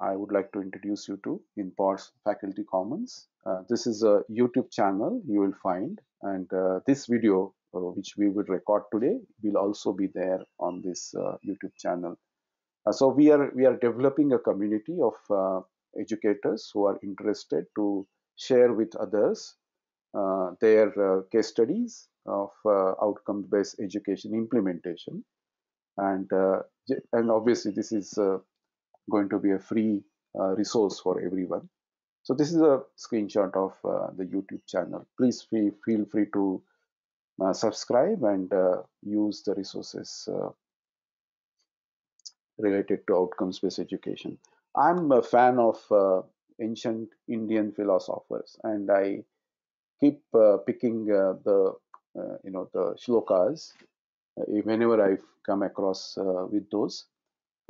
I would like to introduce you to InPod's Faculty Commons. Uh, this is a YouTube channel you will find, and uh, this video, uh, which we will record today, will also be there on this uh, YouTube channel. Uh, so we are we are developing a community of uh, educators who are interested to share with others their case studies of outcome-based education implementation, and and obviously this is going to be a free uh, resource for everyone. So this is a screenshot of uh, the YouTube channel. Please feel, feel free to uh, subscribe and use the resources related to outcomes-based education. I'm a fan of uh, ancient Indian philosophers, and I keep uh, picking uh, the you know the shlokas whenever I come across with those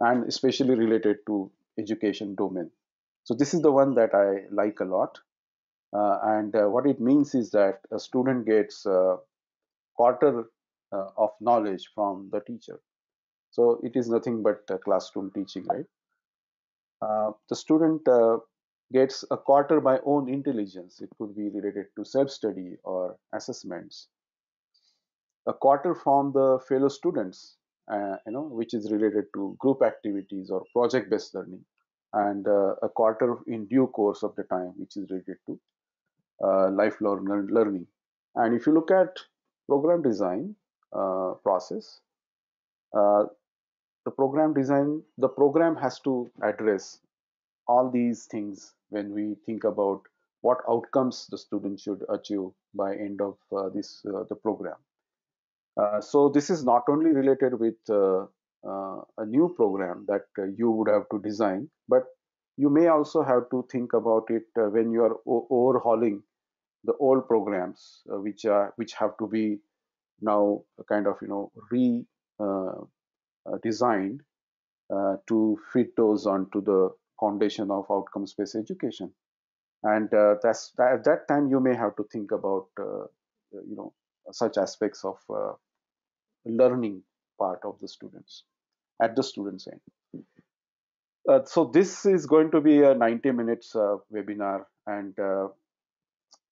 and especially related to education domain. So this is the one that I like a lot. Uh, and uh, what it means is that a student gets a quarter uh, of knowledge from the teacher. So it is nothing but classroom teaching, right? Uh, the student uh, gets a quarter by own intelligence. It could be related to self-study or assessments. A quarter from the fellow students uh, you know, which is related to group activities or project-based learning, and uh, a quarter in due course of the time, which is related to uh, lifelong learning. And if you look at program design uh, process, uh, the program design, the program has to address all these things when we think about what outcomes the student should achieve by end of uh, this the program uh, so this is not only related with uh, uh, a new program that uh, you would have to design, but you may also have to think about it uh, when you are overhauling the old programs, which are which have to be now kind of you know re designed to fit those onto the foundation of outcome-based education. And that's at that time you may have to think about you know such aspects of uh, learning part of the students at the students end. Uh, so this is going to be a 90 minutes uh, webinar and uh,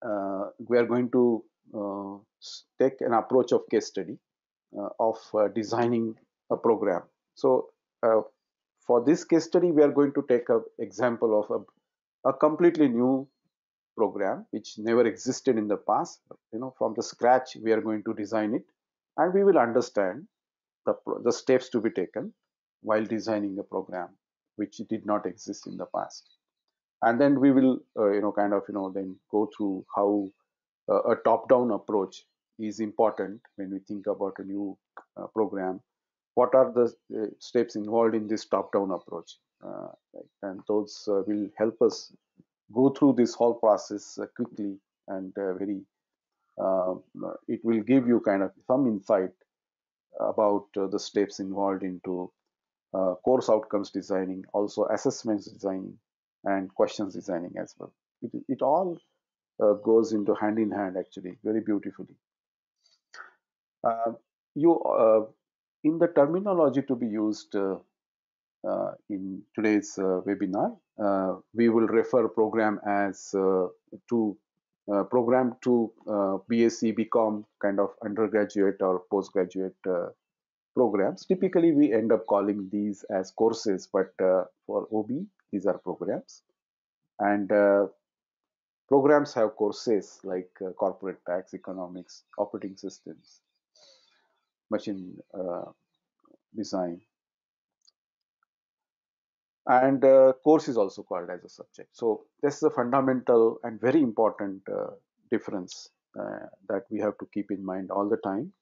uh we are going to uh, take an approach of case study of designing a program. So for this case study, we are going to take an example of a, a completely new program which never existed in the past you know from the scratch we are going to design it and we will understand the, the steps to be taken while designing a program which did not exist in the past and then we will uh, you know kind of you know then go through how uh, a top down approach is important when we think about a new uh, program what are the uh, steps involved in this top down approach uh, right? and those uh, will help us go through this whole process uh, quickly and uh, very um, it will give you kind of some insight about uh, the steps involved into course outcomes designing also assessments designing and questions designing as well it, it all goes into hand in hand actually very beautifully you uh, in the terminology to be used uh, uh, in today's webinar uh, we will refer program as uh, to uh, program to BSc BCom kind of undergraduate or postgraduate programs. Typically, we end up calling these as courses, but uh, for OB, these are programs. And uh, programs have courses like uh, corporate tax, economics, operating systems, machine design, and uh, course is also called as a subject. So this is a fundamental and very important uh, difference uh, that we have to keep in mind all the time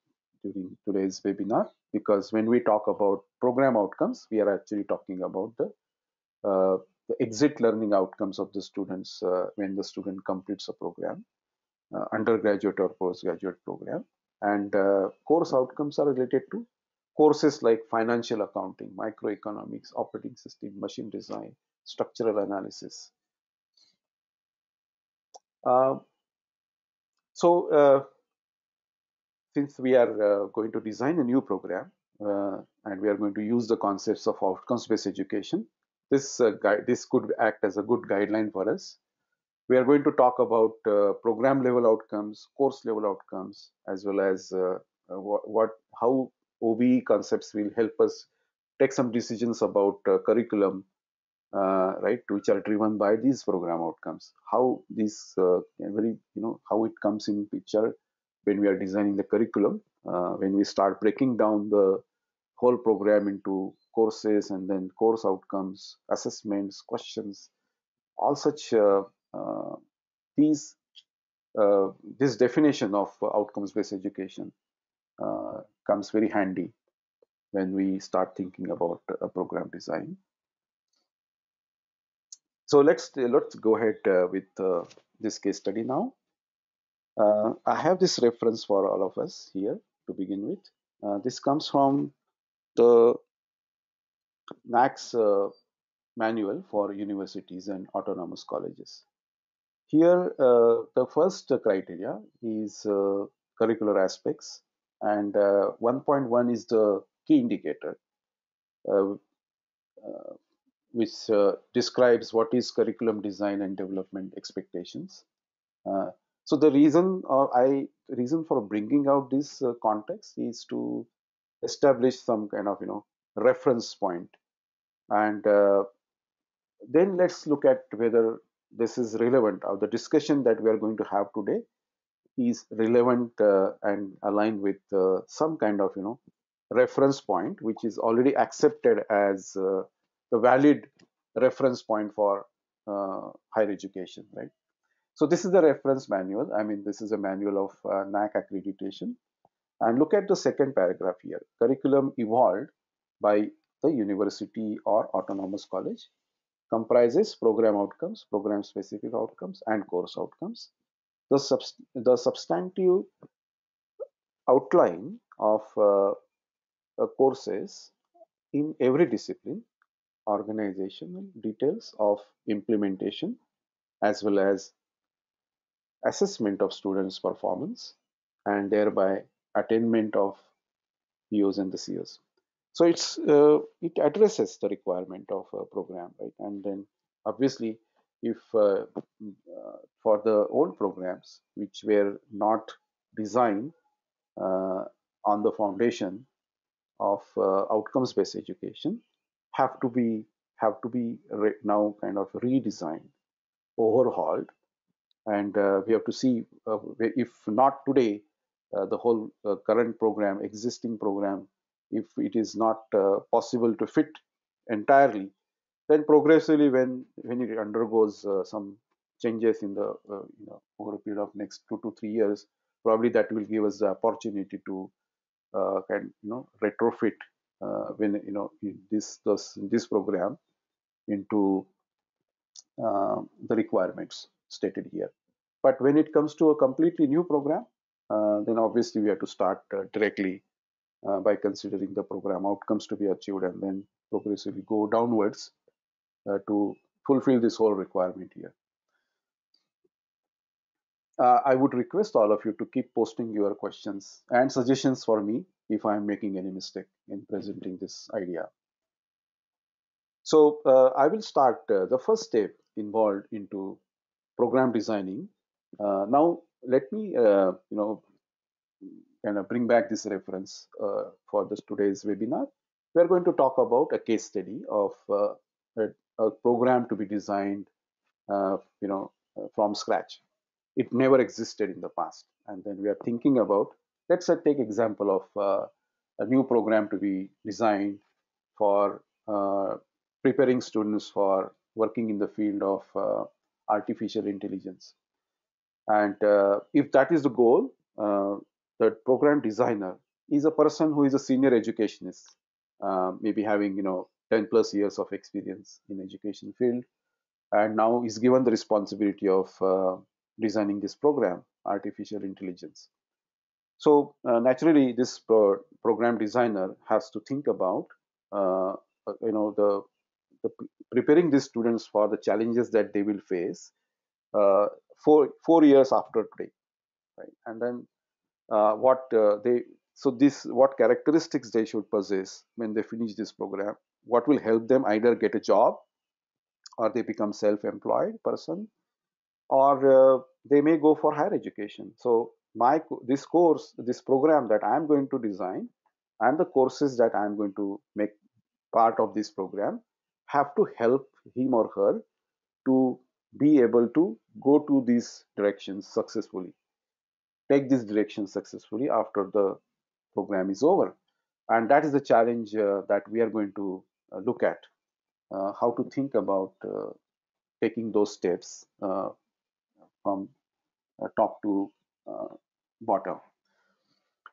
during today's webinar because when we talk about program outcomes, we are actually talking about the, uh, the exit learning outcomes of the students uh, when the student completes a program, uh, undergraduate or postgraduate program. And course outcomes are related to courses like financial accounting, microeconomics, operating system, machine design, structural analysis. Uh, so, uh, since we are uh, going to design a new program uh, and we are going to use the concepts of outcomes-based education, this uh, this could act as a good guideline for us. We are going to talk about uh, program-level outcomes, course-level outcomes, as well as what, what how OBE concepts will help us take some decisions about uh, curriculum, uh, right, which are driven by these program outcomes. How this uh, very, you know, how it comes in picture when we are designing the curriculum, uh, when we start breaking down the whole program into courses and then course outcomes, assessments, questions, all such uh, these uh, this definition of outcomes based education uh, comes very handy when we start thinking about a program design. So let's let's go ahead uh, with uh, this case study now. Uh, I have this reference for all of us here to begin with. Uh, this comes from the NACS uh, manual for universities and autonomous colleges. Here, the first criteria is curricular aspects and uh, 1.1 is the key indicator uh, uh, which describes what is curriculum design and development expectations so the reason uh, i reason for bringing out this uh, context is to establish some kind of you know reference point and uh, then let's look at whether this is relevant of the discussion that we are going to have today is relevant uh, and aligned with uh, some kind of you know reference point which is already accepted as uh, the valid reference point for uh, higher education right so this is the reference manual i mean this is a manual of uh, nac accreditation and look at the second paragraph here curriculum evolved by the university or autonomous college comprises program outcomes program specific outcomes and course outcomes the, subst the substantive outline of uh, uh courses in every discipline, organizational details of implementation, as well as assessment of students' performance and thereby attainment of POs and the COs. So it's uh, it addresses the requirement of a program, right? And then obviously if uh, mm, uh, for the old programs which were not designed uh, on the foundation of uh, outcomes-based education have to be have to be now kind of redesigned, overhauled, and uh, we have to see uh, if not today, uh, the whole current program, existing program, if it is not possible to fit entirely, then progressively, when when it undergoes uh, some changes in the uh, you know, over a period of next two to three years, probably that will give us the opportunity to uh, kind you know retrofit uh, when you know this this this program into uh, the requirements stated here. But when it comes to a completely new program, uh, then obviously we have to start uh, directly uh, by considering the program outcomes to be achieved and then progressively go downwards uh, to fulfill this whole requirement here. Uh, I would request all of you to keep posting your questions and suggestions for me if I'm making any mistake in presenting this idea. So uh, I will start uh, the first step involved into program designing. Uh, now let me uh, you know kind of bring back this reference for this today's webinar. We are going to talk about a case study of a program to be designed, uh, you know, uh, from scratch. It never existed in the past. And then we are thinking about, let's uh, take example of uh, a new program to be designed for uh, preparing students for working in the field of artificial intelligence. And if that is the goal, the program designer is a person who is a senior educationist, uh, maybe having you know 10 plus years of experience in education field and now is given the responsibility of uh, designing this program artificial intelligence so uh, naturally this pro program designer has to think about uh, uh you know the, the, preparing these students for the challenges that they will face uh, four four years after today right and then uh, what they so this what characteristics they should possess when they finish this program what will help them either get a job or they become self-employed person or uh, they may go for higher education so my this course this program that i am going to design and the courses that i am going to make part of this program have to help him or her to be able to go to these directions successfully take this direction successfully after the program is over and that is the challenge uh, that we are going to uh, look at, uh, how to think about uh, taking those steps from top to bottom.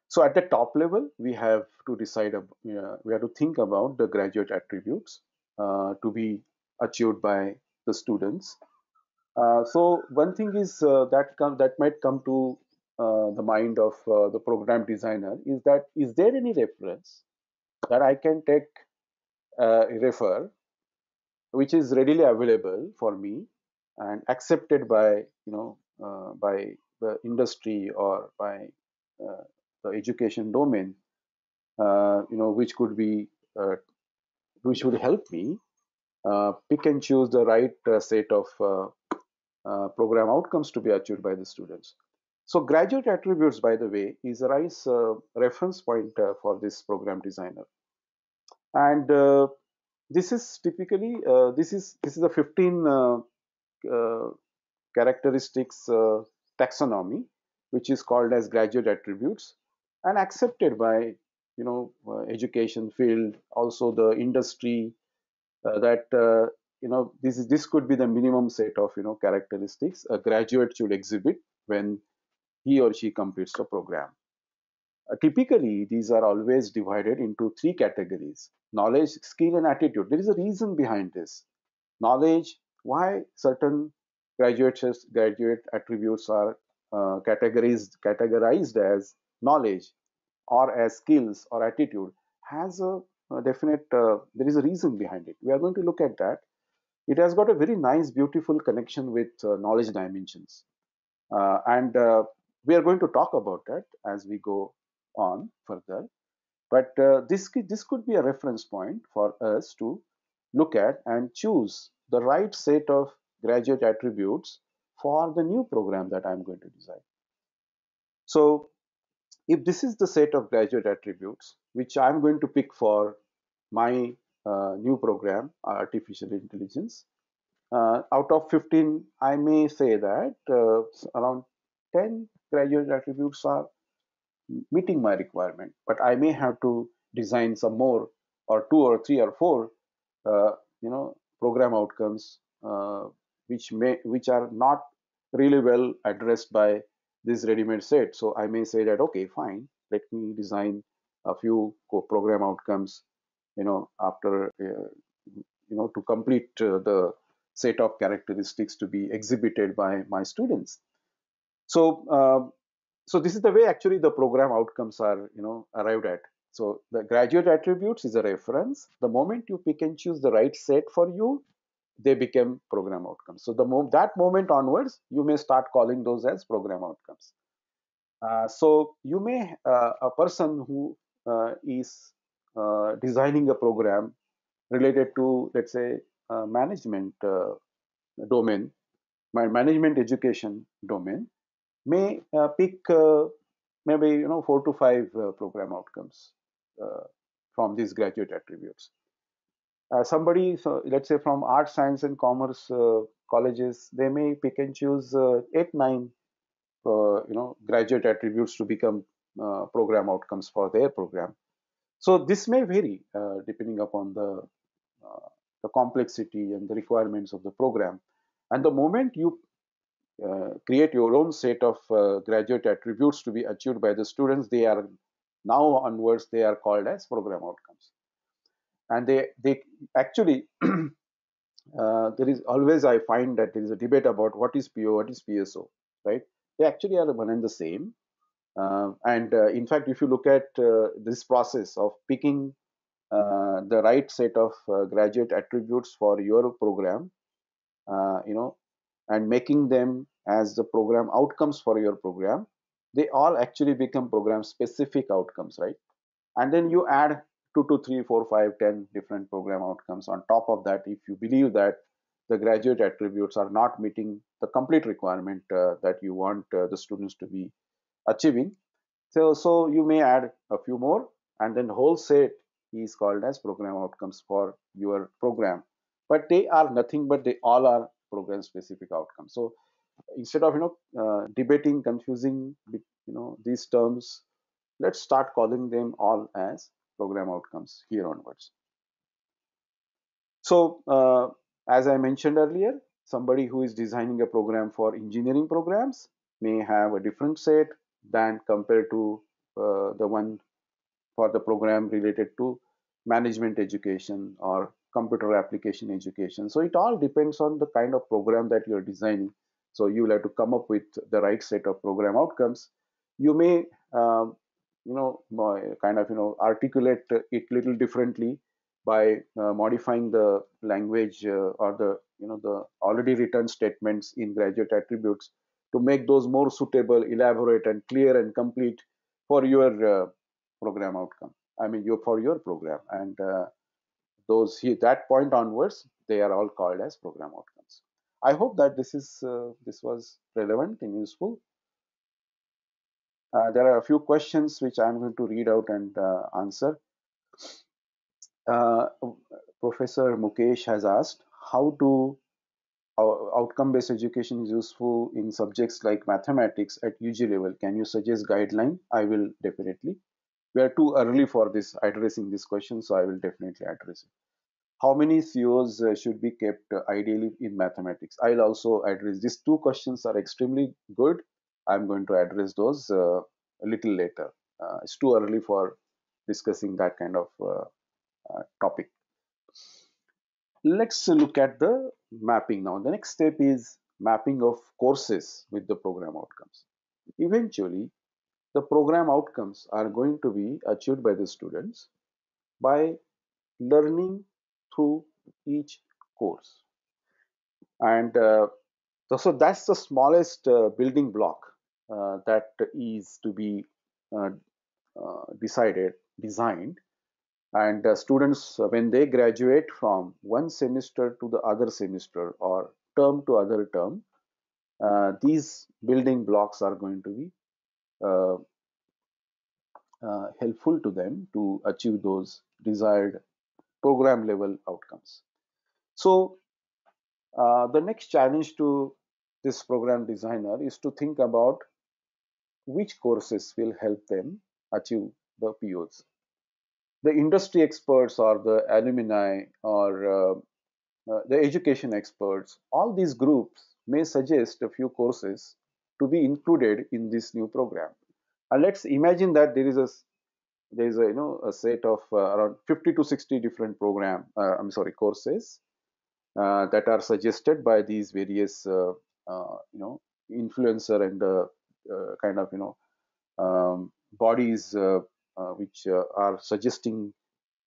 So at the top level, we have to decide, we have to think about the graduate attributes to be achieved by the students. Uh, so one thing is uh, that come, that might come to uh, the mind of the program designer is that is there any reference that I can take uh, refer, which is readily available for me and accepted by you know uh, by the industry or by uh, the education domain, uh, you know which could be uh, which would help me uh, pick and choose the right set of program outcomes to be achieved by the students. So graduate attributes, by the way, is a RISE reference point for this program designer and uh, this is typically uh, this is this is a 15 uh, uh, characteristics uh, taxonomy which is called as graduate attributes and accepted by you know education field also the industry that you know this is this could be the minimum set of you know characteristics a graduate should exhibit when he or she completes the program uh, typically, these are always divided into three categories knowledge, skill, and attitude. There is a reason behind this. Knowledge, why certain graduates, graduate attributes are uh, categorized, categorized as knowledge or as skills or attitude, has a, a definite, uh, there is a reason behind it. We are going to look at that. It has got a very nice, beautiful connection with uh, knowledge dimensions. Uh, and uh, we are going to talk about that as we go on further. But uh, this, this could be a reference point for us to look at and choose the right set of graduate attributes for the new program that I'm going to design. So if this is the set of graduate attributes, which I'm going to pick for my uh, new program, artificial intelligence, uh, out of 15, I may say that uh, around 10 graduate attributes are meeting my requirement, but I may have to design some more or two or three or four, uh, you know, program outcomes uh, which may which are not really well addressed by this ready-made set. So I may say that okay, fine, let me design a few program outcomes, you know, after uh, you know to complete uh, the set of characteristics to be exhibited by my students. So uh, so this is the way actually the program outcomes are you know arrived at so the graduate attributes is a reference the moment you pick and choose the right set for you they become program outcomes so the mo- that moment onwards you may start calling those as program outcomes uh, so you may uh, a person who uh, is uh, designing a program related to let's say uh, management uh, domain my management education domain may uh, pick uh, maybe you know four to five uh, program outcomes from these graduate attributes. somebody, so let's say from art, science, and commerce colleges, they may pick and choose eight, nine, you know, graduate attributes to become program outcomes for their program. So this may vary uh, depending upon the, uh, the complexity and the requirements of the program. And the moment you uh, create your own set of uh, graduate attributes to be achieved by the students. They are now onwards, they are called as program outcomes. And they, they actually, uh, there is always, I find that there is a debate about what is PO, what is PSO, right? They actually are one and the same. Uh, and uh, in fact, if you look at uh, this process of picking the right set of graduate attributes for your program, you know, and making them as the program outcomes for your program they all actually become program specific outcomes right and then you add 2 to 3 4 5 10 different program outcomes on top of that if you believe that the graduate attributes are not meeting the complete requirement uh, that you want uh, the students to be achieving so so you may add a few more and then whole set is called as program outcomes for your program but they are nothing but they all are program specific outcome so instead of you know uh, debating confusing you know these terms let's start calling them all as program outcomes here onwards so uh, as i mentioned earlier somebody who is designing a program for engineering programs may have a different set than compared to uh, the one for the program related to management education or computer application education. So it all depends on the kind of program that you're designing. So you will have to come up with the right set of program outcomes. You may, uh, you know, kind of, you know, articulate it little differently by uh, modifying the language uh, or the, you know, the already written statements in graduate attributes to make those more suitable, elaborate and clear and complete for your uh, program outcome. I mean, your for your program and uh, those that point onwards they are all called as program outcomes i hope that this is uh, this was relevant and useful uh, there are a few questions which i'm going to read out and uh, answer uh, professor mukesh has asked how do uh, outcome based education is useful in subjects like mathematics at UG level can you suggest guideline i will definitely we are too early for this addressing this question so i will definitely address it how many COs uh, should be kept uh, ideally in mathematics? I'll also address these two questions are extremely good. I'm going to address those uh, a little later. Uh, it's too early for discussing that kind of uh, uh topic. Let's look at the mapping now. The next step is mapping of courses with the program outcomes. Eventually, the program outcomes are going to be achieved by the students by learning through each course and uh, so that's the smallest uh, building block uh, that is to be uh, uh, decided designed and uh, students when they graduate from one semester to the other semester or term to other term these building blocks are going to be uh, uh, helpful to them to achieve those desired program level outcomes. So uh, the next challenge to this program designer is to think about which courses will help them achieve the POs. The industry experts or the alumni or uh, uh, the education experts, all these groups may suggest a few courses to be included in this new program and let's imagine that there is a there is a you know a set of uh, around 50 to 60 different program uh, i'm sorry courses uh, that are suggested by these various uh, uh, you know influencer and uh, kind of you know um, bodies which are suggesting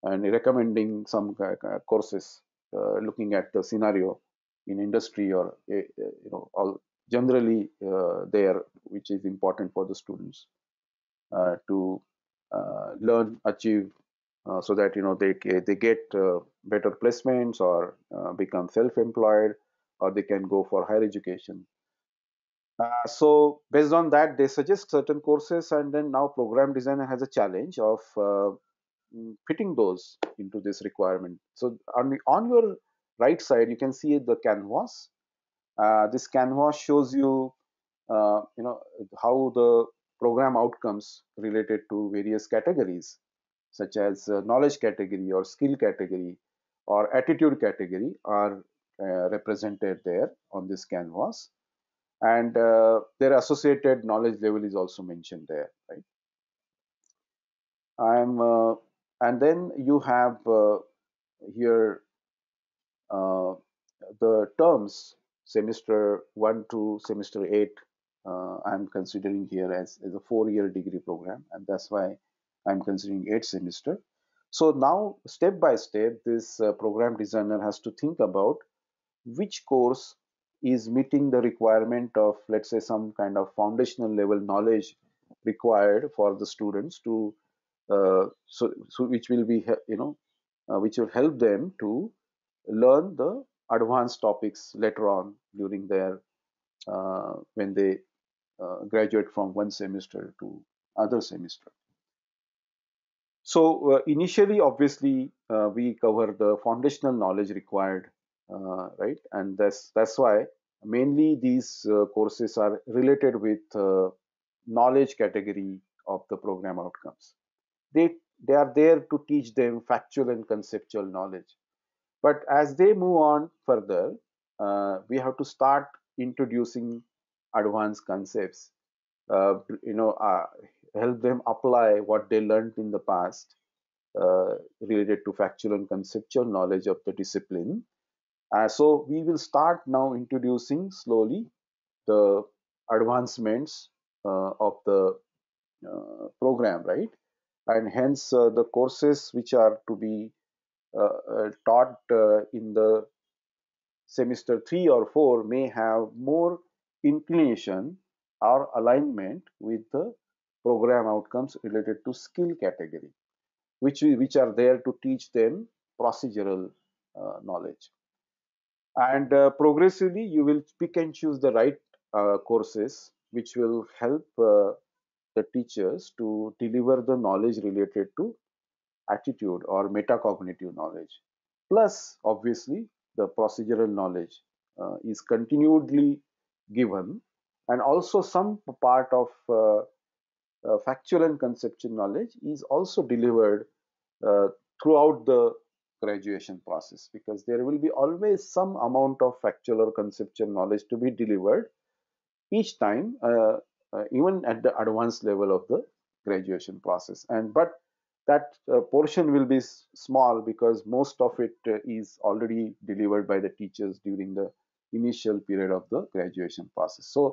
and recommending some courses looking at the scenario in industry or you know all generally uh, there, which is important for the students uh, to uh, learn, achieve, so that you know they they get better placements or become self-employed, or they can go for higher education. Uh, so based on that they suggest certain courses and then now program designer has a challenge of uh, mm, fitting those into this requirement so on, the, on your right side you can see the canvas uh, this canvas shows you uh, you know how the program outcomes related to various categories such as uh, knowledge category or skill category or attitude category are uh, represented there on this canvas and uh, their associated knowledge level is also mentioned there right i'm uh, and then you have here the terms semester 1 to semester 8 uh, i'm considering here as, as a four year degree program and that's why i'm considering eight semester so now step by step this uh, program designer has to think about which course is meeting the requirement of let's say some kind of foundational level knowledge required for the students to uh, so, so which will be you know uh, which will help them to learn the advanced topics later on during their uh, when they uh, graduate from one semester to other semester. So uh, initially, obviously, uh, we cover the foundational knowledge required, uh, right? And that's that's why mainly these uh, courses are related with knowledge category of the program outcomes. They they are there to teach them factual and conceptual knowledge but as they move on further, uh, we have to start introducing advanced concepts, uh, you know, uh, help them apply what they learned in the past uh, related to factual and conceptual knowledge of the discipline. Uh, so we will start now introducing slowly the advancements uh, of the program, right? And hence the courses which are to be uh, uh, taught uh, in the semester 3 or 4 may have more inclination or alignment with the program outcomes related to skill category which which are there to teach them procedural uh, knowledge and uh, progressively you will pick and choose the right uh, courses which will help the teachers to deliver the knowledge related to attitude or metacognitive knowledge. Plus, obviously, the procedural knowledge uh, is continually given, and also some part of uh, uh, factual and conceptual knowledge is also delivered uh, throughout the graduation process because there will be always some amount of factual or conceptual knowledge to be delivered each time uh, uh, even at the advanced level of the graduation process and but that uh, portion will be small because most of it uh, is already delivered by the teachers during the initial period of the graduation process. So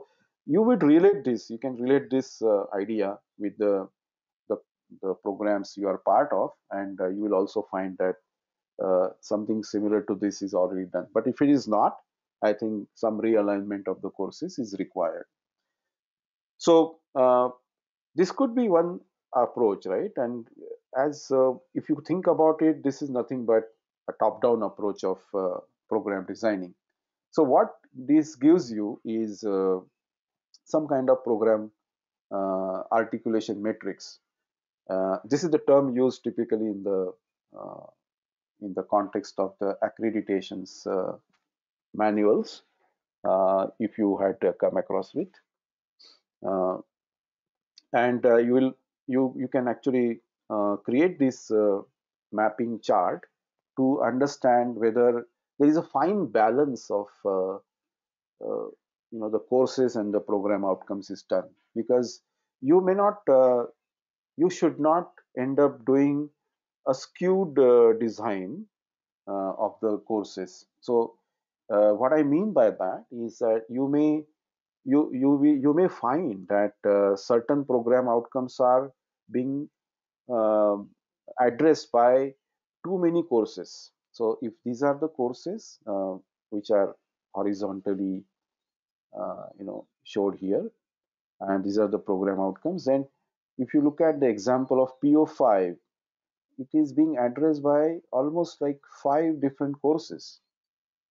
you would relate this, you can relate this uh, idea with the, the, the, programs you are part of and uh, you will also find that uh, something similar to this is already done. But if it is not, I think some realignment of the courses is required. So uh, this could be one approach right and as uh, if you think about it, this is nothing but a top-down approach of uh, program designing. So what this gives you is uh, some kind of program uh, articulation matrix. Uh, this is the term used typically in the uh, in the context of the accreditations manuals. if you had come across with, and you will you you can actually uh, create this uh, mapping chart to understand whether there is a fine balance of uh, you know the courses and the program outcomes is done because you may not you should not end up doing a skewed uh, design uh, of the courses so uh, what i mean by that is that you may you you you may find that certain program outcomes are being uh, um, addressed by too many courses. So if these are the courses uh, which are horizontally, uh, you know, showed here, and these are the program outcomes, then if you look at the example of PO5, it is being addressed by almost like five different courses.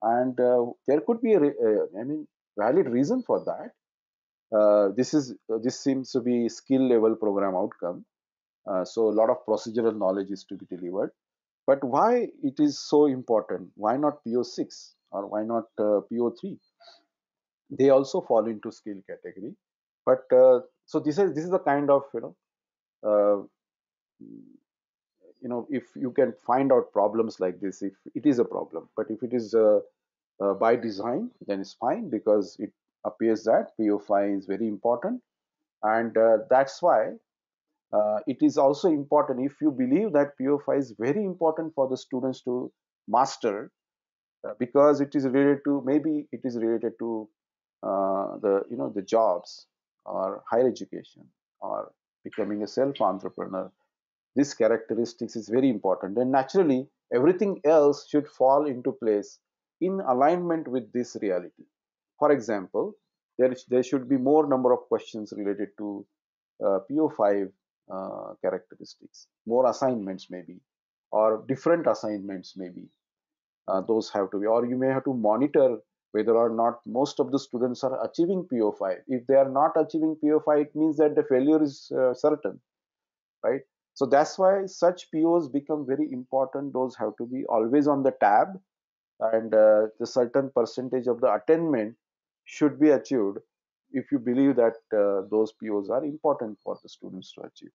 And uh, there could be, a, uh, I mean, valid reason for that. Uh, this is this seems to be skill level program outcome uh, so a lot of procedural knowledge is to be delivered. But why it is so important? Why not PO6 or why not uh, PO3? They also fall into skill category. But uh, so this is this is the kind of you know uh, you know if you can find out problems like this if it is a problem but if it is uh, by design then it's fine because it appears that PO5 is very important and that's why uh, it is also important if you believe that PO5 is very important for the students to master uh, because it is related to maybe it is related to uh, the you know the jobs or higher education or becoming a self entrepreneur this characteristics is very important and naturally everything else should fall into place in alignment with this reality for example there, there should be more number of questions related to uh, po5 uh, characteristics more assignments maybe or different assignments maybe uh, those have to be or you may have to monitor whether or not most of the students are achieving PO5 if they are not achieving PO5 it means that the failure is uh, certain right so that's why such POs become very important those have to be always on the tab and uh, the certain percentage of the attainment should be achieved if you believe that uh, those POs are important for the students to achieve.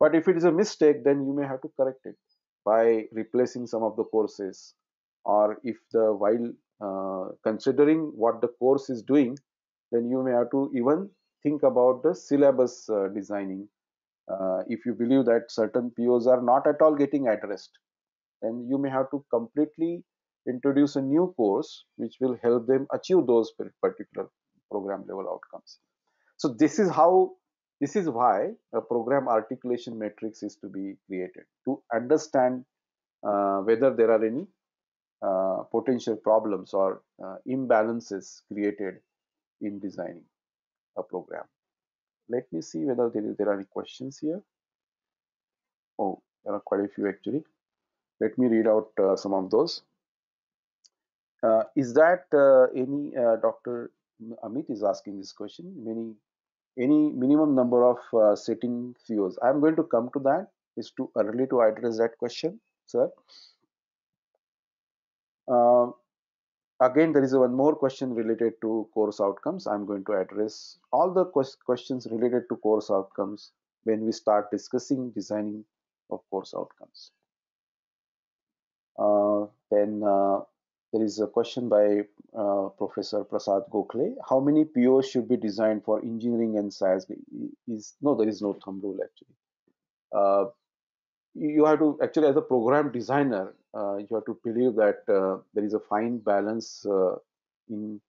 But if it is a mistake, then you may have to correct it by replacing some of the courses, or if the while uh, considering what the course is doing, then you may have to even think about the syllabus uh, designing. Uh, if you believe that certain POs are not at all getting addressed, then you may have to completely introduce a new course which will help them achieve those particular program level outcomes. So this is how, this is why a program articulation matrix is to be created to understand uh, whether there are any uh, potential problems or uh, imbalances created in designing a program. Let me see whether there there are any questions here. Oh, there are quite a few actually. Let me read out uh, some of those. Uh, is that uh, any uh, Dr. Amit is asking this question. Many, any minimum number of uh, setting COs. I'm going to come to that. It's too early to address that question, sir. Uh, again, there is one more question related to course outcomes. I'm going to address all the questions related to course outcomes when we start discussing designing of course outcomes. Uh, then uh, there is a question by uh, Professor Prasad Gokhale. How many POs should be designed for engineering and science? Is no, there is no thumb rule actually. Uh, you have to actually, as a program designer, uh, you have to believe that uh, there is a fine balance uh, in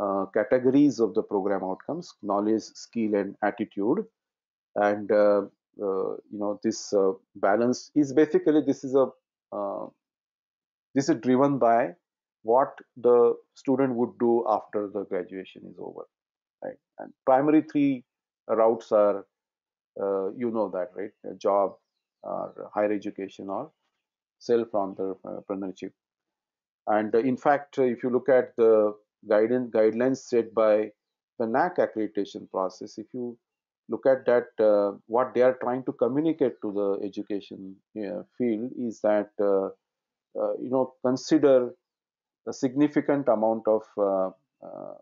uh, categories of the program outcomes: knowledge, skill, and attitude. And you know, this balance is basically this is a this is driven by what the student would do after the graduation is over right and primary three routes are uh, you know that right a job or higher education or self entrepreneurship and uh, in fact if you look at the guidance guidelines set by the NAC accreditation process if you look at that uh, what they are trying to communicate to the education uh, field is that uh, uh you know consider a significant amount of uh, uh,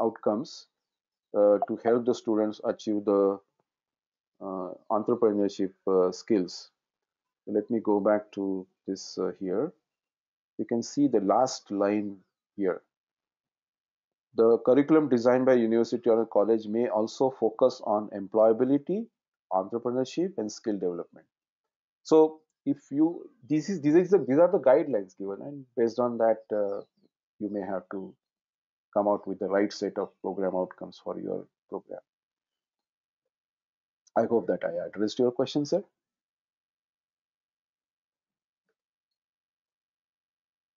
outcomes uh, to help the students achieve the entrepreneurship skills. Let me go back to this here. You can see the last line here. The curriculum designed by university or college may also focus on employability, entrepreneurship, and skill development. So if you this is these is these are the guidelines given and based on that uh, you may have to come out with the right set of program outcomes for your program i hope that i addressed your question sir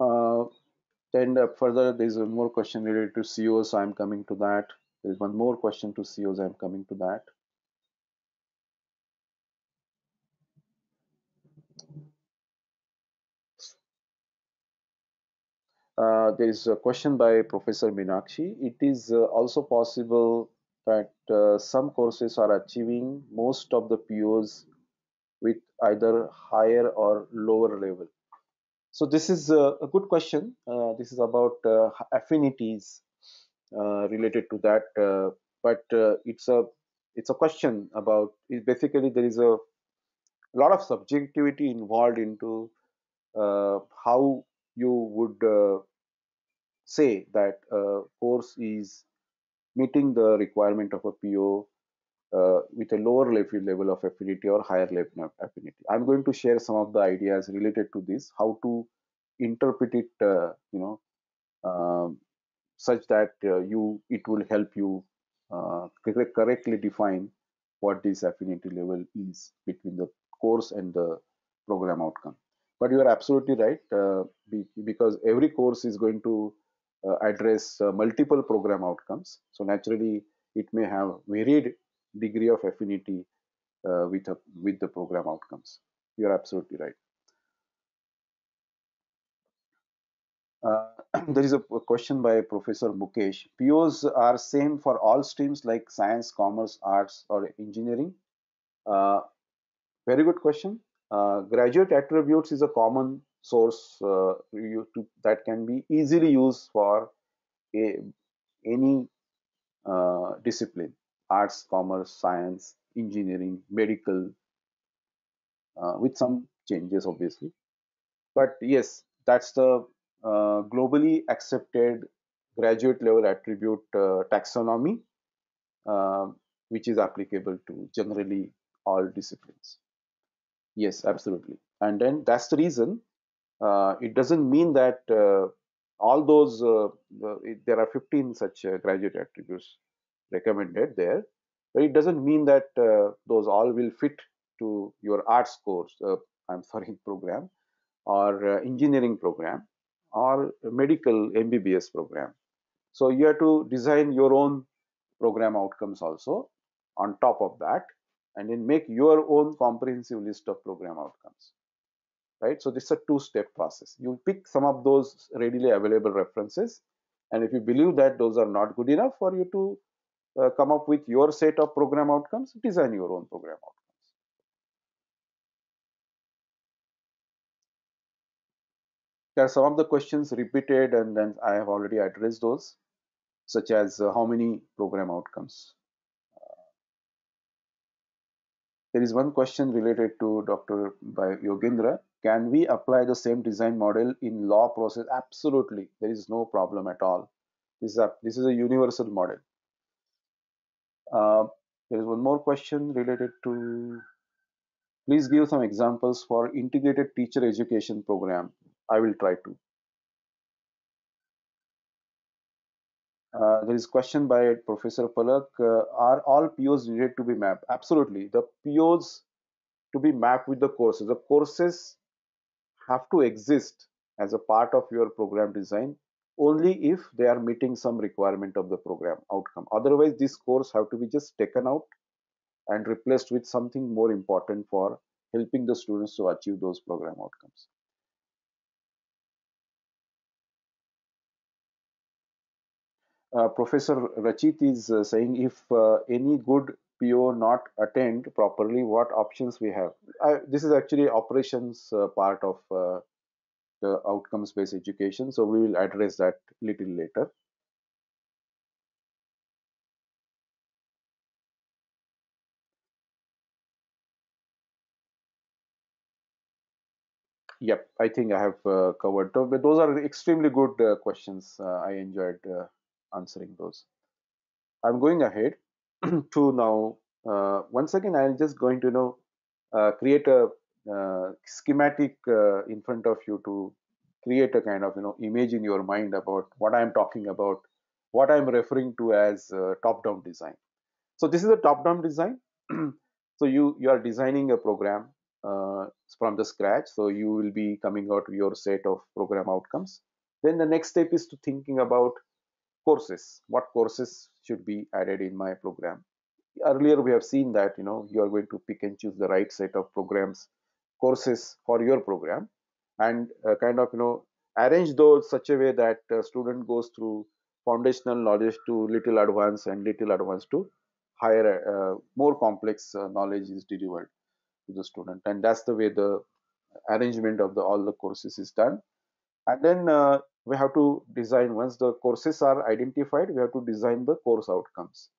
uh, uh, further there is one more question related to COs. I'm coming to that. There is one more question to COs. I'm coming to that. Uh, there is a question by Professor Minakshi. It is uh, also possible that uh, some courses are achieving most of the POs with either higher or lower level. So this is a, uh, a good question. Uh, this is about affinities related to that, but it's a it's a question about basically there is a lot of subjectivity involved into how you would uh, say that a uh, course is meeting the requirement of a PO uh, with a lower level of affinity or higher level of affinity. I'm going to share some of the ideas related to this, how to interpret it, uh, you know, um, such that uh, you it will help you uh, correctly define what this affinity level is between the course and the program outcome but you are absolutely right uh, because every course is going to uh, address uh, multiple program outcomes so naturally it may have varied degree of affinity uh, with a, with the program outcomes you are absolutely right uh, there is a question by Professor Mukesh. POs are same for all streams like science, commerce, arts, or engineering. Uh, very good question. Uh, graduate attributes is a common source uh, to, that can be easily used for a, any uh, discipline arts commerce science engineering medical uh, with some changes obviously but yes that's the uh, globally accepted graduate level attribute taxonomy which is applicable to generally all disciplines Yes, absolutely. And then that's the reason. Uh, it doesn't mean that uh, all those, uh, the, there are 15 such uh, graduate attributes recommended there, but it doesn't mean that uh, those all will fit to your arts course, uh, I'm sorry, program, or engineering program, or medical MBBS program. So you have to design your own program outcomes also on top of that and then make your own comprehensive list of program outcomes right so this is a two step process you pick some of those readily available references and if you believe that those are not good enough for you to uh, come up with your set of program outcomes design your own program outcomes there are some of the questions repeated and then i have already addressed those such as uh, how many program outcomes There is one question related to Dr. by Yogendra. Can we apply the same design model in law process? Absolutely. There is no problem at all. This is a, this is a universal model. Uh, there is one more question related to please give some examples for integrated teacher education program i will try to Uh, there is a question by Professor Palak. Uh, are all POs needed to be mapped? Absolutely. The POs to be mapped with the courses. The courses have to exist as a part of your program design only if they are meeting some requirement of the program outcome. Otherwise, these courses have to be just taken out and replaced with something more important for helping the students to achieve those program outcomes. Uh, Professor Rachit is uh, saying if uh, any good PO not attend properly, what options we have? this is actually operations uh, part of uh, the outcomes-based education, so we will address that little later. Yep, I think I have covered. Those are extremely good questions. I enjoyed answering those. I'm going ahead to now, uh, once again, I'm just going to you know, uh, create a uh, schematic uh, in front of you to create a kind of you know image in your mind about what I'm talking about, what I'm referring to as uh, top-down design. So this is a top-down design. so you you are designing a program uh, from the scratch. So you will be coming out your set of program outcomes. Then the next step is to thinking about courses what courses should be added in my program earlier we have seen that you know you are going to pick and choose the right set of programs courses for your program and uh, kind of you know arrange those such a way that a uh, student goes through foundational knowledge to little advanced and little advanced to higher uh, more complex uh, knowledge is delivered to the student and that's the way the arrangement of the all the courses is done and then uh, we have to design once the courses are identified we have to design the course outcomes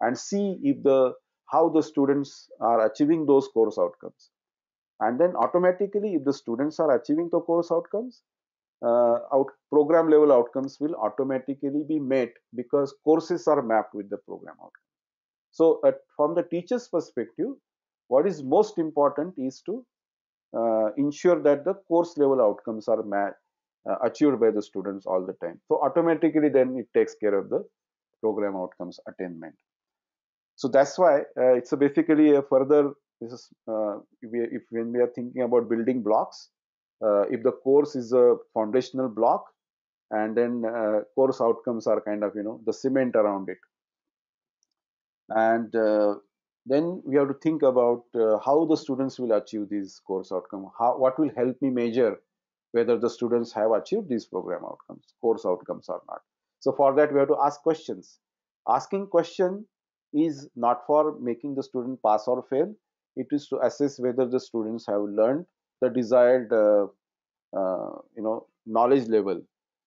and see if the how the students are achieving those course outcomes and then automatically if the students are achieving the course outcomes uh, out program level outcomes will automatically be met because courses are mapped with the program outcome so uh, from the teacher's perspective what is most important is to uh, ensure that the course level outcomes are met uh, achieved by the students all the time. So automatically then it takes care of the program outcomes attainment. So that's why uh, it's a basically a further, this is, uh, if, we, if when we are thinking about building blocks, uh, if the course is a foundational block and then uh, course outcomes are kind of, you know, the cement around it. And uh, then we have to think about how the students will achieve these course outcome, how, what will help me measure whether the students have achieved these program outcomes, course outcomes or not. So for that, we have to ask questions. Asking question is not for making the student pass or fail. It is to assess whether the students have learned the desired, uh, uh, you know, knowledge level.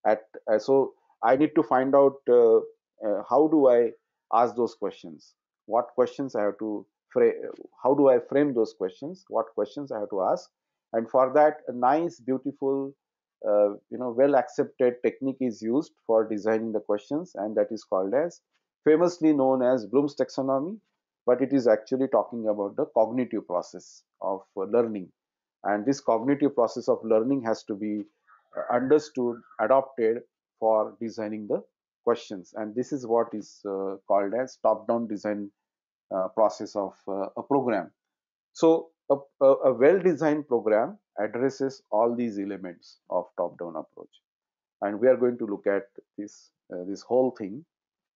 At uh, so, I need to find out uh, uh, how do I ask those questions. What questions I have to frame? How do I frame those questions? What questions I have to ask and for that a nice beautiful uh, you know well accepted technique is used for designing the questions and that is called as famously known as bloom's taxonomy but it is actually talking about the cognitive process of uh, learning and this cognitive process of learning has to be uh, understood adopted for designing the questions and this is what is uh, called as top down design uh, process of uh, a program so a, a, a well-designed program addresses all these elements of top-down approach and we are going to look at this uh, this whole thing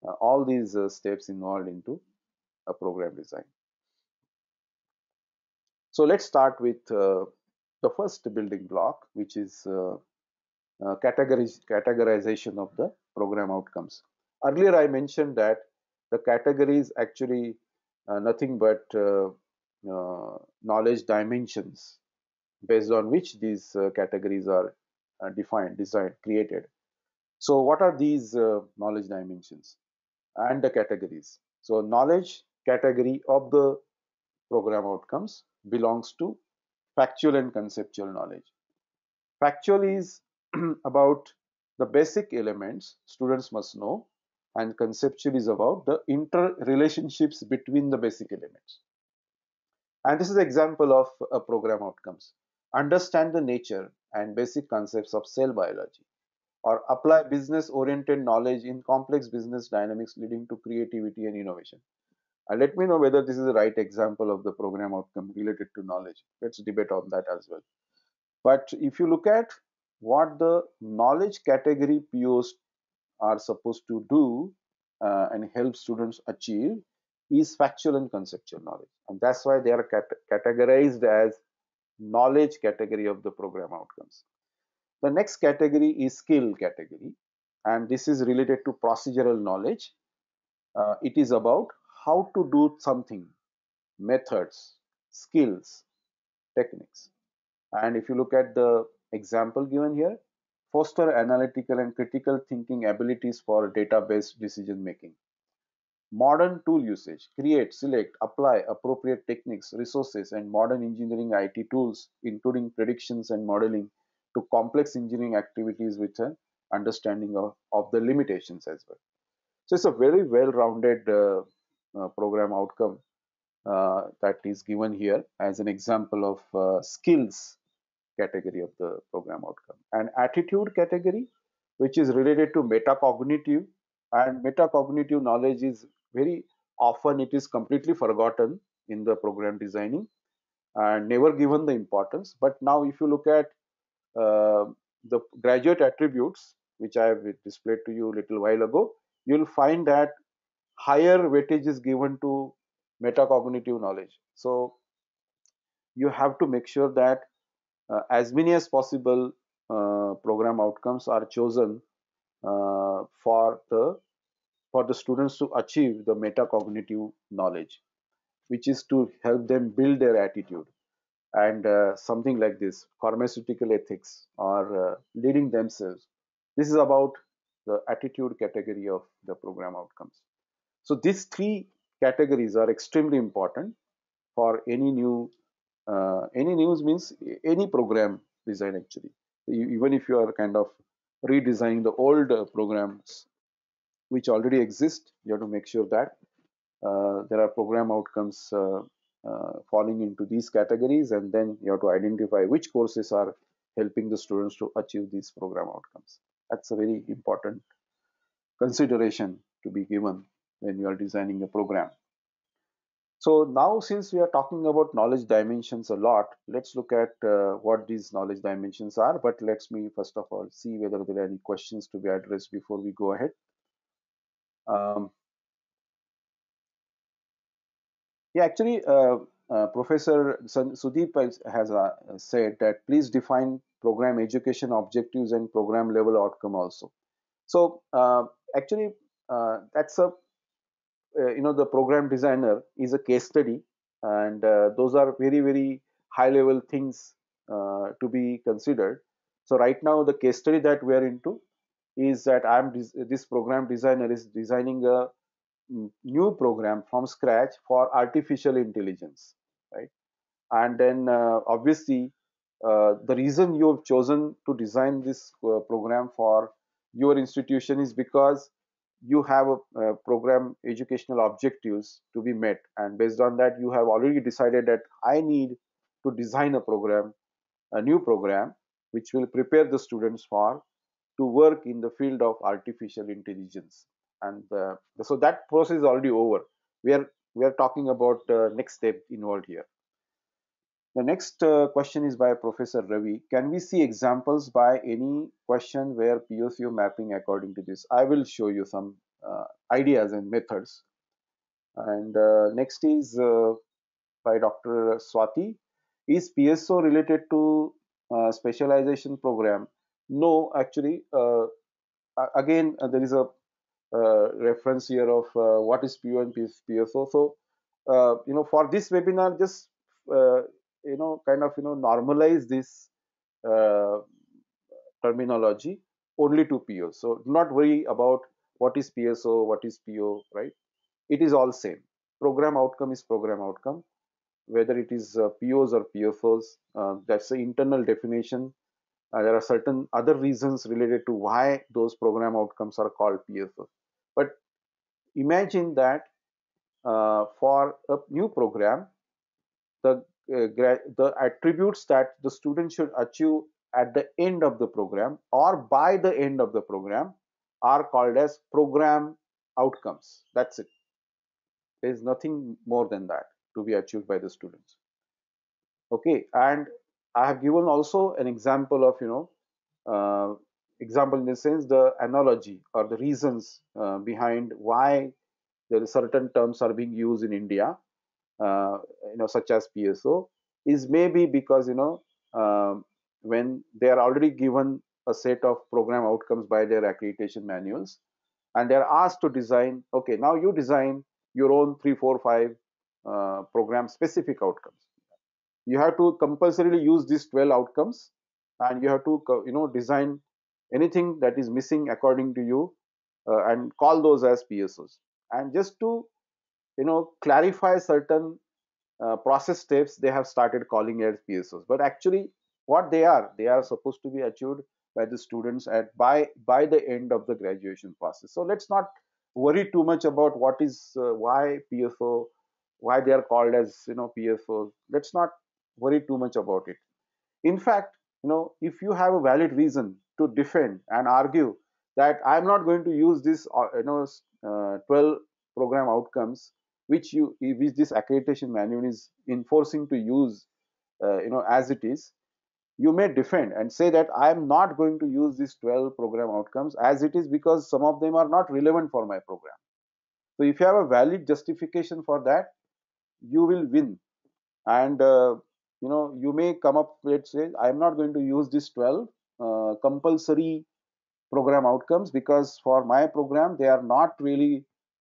uh, all these uh, steps involved into a program design so let's start with uh, the first building block which is uh, uh, categorization of the program outcomes earlier i mentioned that the categories actually nothing but uh, knowledge dimensions based on which these uh, categories are uh, defined, designed, created. So what are these knowledge dimensions and the categories? So knowledge category of the program outcomes belongs to factual and conceptual knowledge. Factual is about the basic elements students must know and conceptual is about the interrelationships between the basic elements. And this is example of a uh, program outcomes. Understand the nature and basic concepts of cell biology or apply business oriented knowledge in complex business dynamics leading to creativity and innovation. And let me know whether this is the right example of the program outcome related to knowledge. Let's debate on that as well. But if you look at what the knowledge category POs are supposed to do uh, and help students achieve is factual and conceptual knowledge and that's why they are cat categorized as knowledge category of the program outcomes the next category is skill category and this is related to procedural knowledge uh, it is about how to do something methods skills techniques and if you look at the example given here foster analytical and critical thinking abilities for database decision making Modern tool usage, create, select, apply appropriate techniques, resources, and modern engineering IT tools, including predictions and modeling, to complex engineering activities with an understanding of, of the limitations as well. So it's a very well-rounded uh, uh, program outcome uh, that is given here as an example of uh, skills category of the program outcome. And attitude category, which is related to metacognitive, and metacognitive knowledge is very often it is completely forgotten in the program designing and never given the importance but now if you look at uh, the graduate attributes which i have displayed to you a little while ago you will find that higher weightage is given to metacognitive knowledge so you have to make sure that uh, as many as possible uh, program outcomes are chosen uh, for the for the students to achieve the metacognitive knowledge, which is to help them build their attitude and uh, something like this pharmaceutical ethics or uh, leading themselves. This is about the attitude category of the program outcomes. So these three categories are extremely important for any new uh, any news means any program design actually even if you are kind of redesigning the old uh, programs which already exist you have to make sure that uh, there are program outcomes uh, uh, falling into these categories and then you have to identify which courses are helping the students to achieve these program outcomes that's a very important consideration to be given when you are designing a program so now since we are talking about knowledge dimensions a lot let's look at uh, what these knowledge dimensions are but let's me first of all see whether there are any questions to be addressed before we go ahead um, yeah, actually, uh, uh, Professor Sudeep has uh, said that please define program education objectives and program level outcome also. So uh, actually, uh, that's a uh, you know the program designer is a case study, and those are very very high level things to be considered. So right now the case study that we are into is that I'm this program designer is designing a mm, new program from scratch for artificial intelligence, right? And then uh, obviously uh, the reason you have chosen to design this uh, program for your institution is because you have a, a, program educational objectives to be met and based on that you have already decided that i need to design a program a new program which will prepare the students for to work in the field of artificial intelligence. And uh, so that process is already over. We are we are talking about uh, next step involved here. The next uh, question is by Professor Ravi. Can we see examples by any question where PSO mapping according to this? I will show you some uh, ideas and methods. And uh, next is uh, by Dr. Swati. Is PSO related to uh, specialization program no, actually, uh, again, uh, there is a uh, reference here of uh, what is PO and PSO. So, you know, for this webinar, just, you know, kind of, you know, normalize this terminology only to PO. So, do not worry about what is PSO, what is PO, right? It is all same. Program outcome is program outcome whether it is uh, POs or PFOs. Uh, that's the internal definition uh, there are certain other reasons related to why those program outcomes are called PFF. But imagine that uh, for a new program, the, uh, the attributes that the student should achieve at the end of the program or by the end of the program are called as program outcomes. That's it. There is nothing more than that to be achieved by the students. Okay, and I have given also an example of, you know, uh, example in the sense the analogy or the reasons uh, behind why there certain terms are being used in India, uh, you know, such as PSO, is maybe because, you know, um, when they are already given a set of program outcomes by their accreditation manuals and they're asked to design okay now you design your own three four five uh, program specific outcomes you have to compulsorily use these 12 outcomes and you have to you know design anything that is missing according to you uh, and call those as psos and just to you know clarify certain uh, process steps they have started calling as psos but actually what they are they are supposed to be achieved by the students at by by the end of the graduation process so let's not worry too much about what is uh, why pso why they are called as you know pso let's not worry too much about it. In fact, you know, if you have a valid reason to defend and argue that I'm not going to use this, uh, you know, uh, 12 program outcomes, which you, which this accreditation manual is enforcing to use, uh, you know, as it is, you may defend and say that I am not going to use these 12 program outcomes as it is because some of them are not relevant for my program. So if you have a valid justification for that, you will win. And uh, you know you may come up let's say i am not going to use this 12 uh, compulsory program outcomes because for my program they are not really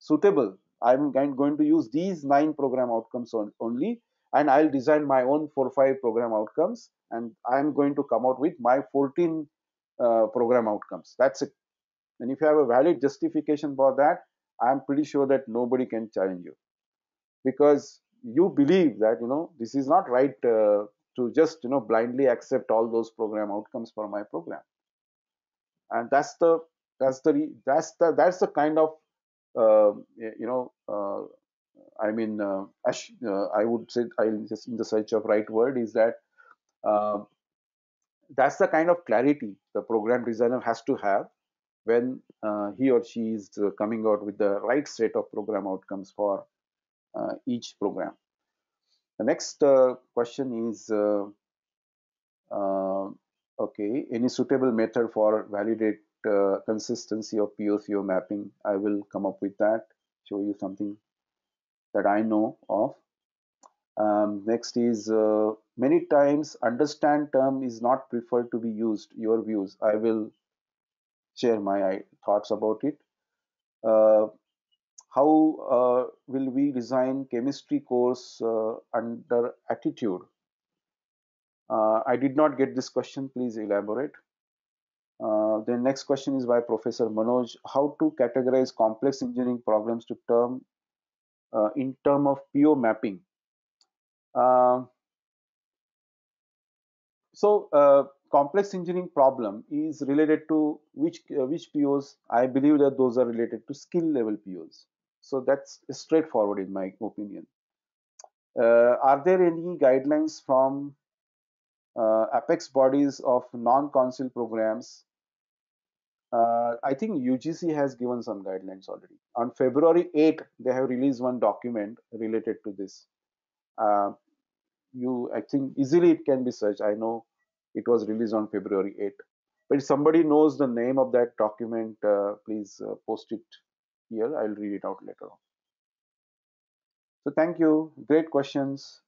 suitable i'm going to use these nine program outcomes on, only and i'll design my own four five program outcomes and i'm going to come out with my 14 uh, program outcomes that's it and if you have a valid justification for that i'm pretty sure that nobody can challenge you because you believe that you know this is not right uh, to just you know blindly accept all those program outcomes for my program and that's the that's the that's the that's the kind of uh, you know uh, i mean uh, uh, i would say i just in the search of right word is that uh, that's the kind of clarity the program designer has to have when uh, he or she is coming out with the right set of program outcomes for uh, each program. The next uh, question is, uh, okay, any suitable method for validate consistency of POCO mapping? I will come up with that, show you something that I know of. Um, next is uh, many times understand term is not preferred to be used. Your views. I will share my thoughts about it. Uh, how uh, will we design chemistry course uh, under attitude? Uh, I did not get this question, please elaborate. Uh, the next question is by Professor Manoj, how to categorize complex engineering programs to term uh, in term of PO mapping? Uh, so complex engineering problem is related to which uh, which POs I believe that those are related to skill level POs so that's straightforward in my opinion. Uh, are there any guidelines from uh, apex bodies of non-council programs? Uh, I think UGC has given some guidelines already. On February 8, they have released one document related to this. Uh, you, I think easily it can be searched. I know it was released on February 8. But if somebody knows the name of that document, uh, please uh, post it here. I'll read it out later on. So thank you. Great questions.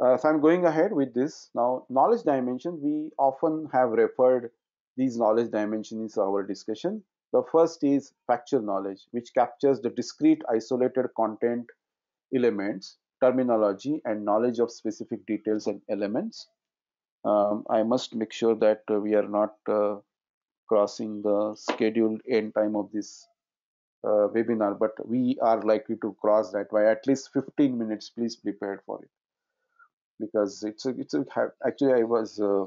Uh, so I'm going ahead with this. Now, knowledge dimension, we often have referred these knowledge dimensions in our discussion. The first is factual knowledge, which captures the discrete isolated content elements, terminology, and knowledge of specific details and elements. Um, I must make sure that uh, we are not uh, crossing the scheduled end time of this uh, webinar, but we are likely to cross that by at least 15 minutes. Please prepare for it because it's a, it's a, actually I was uh,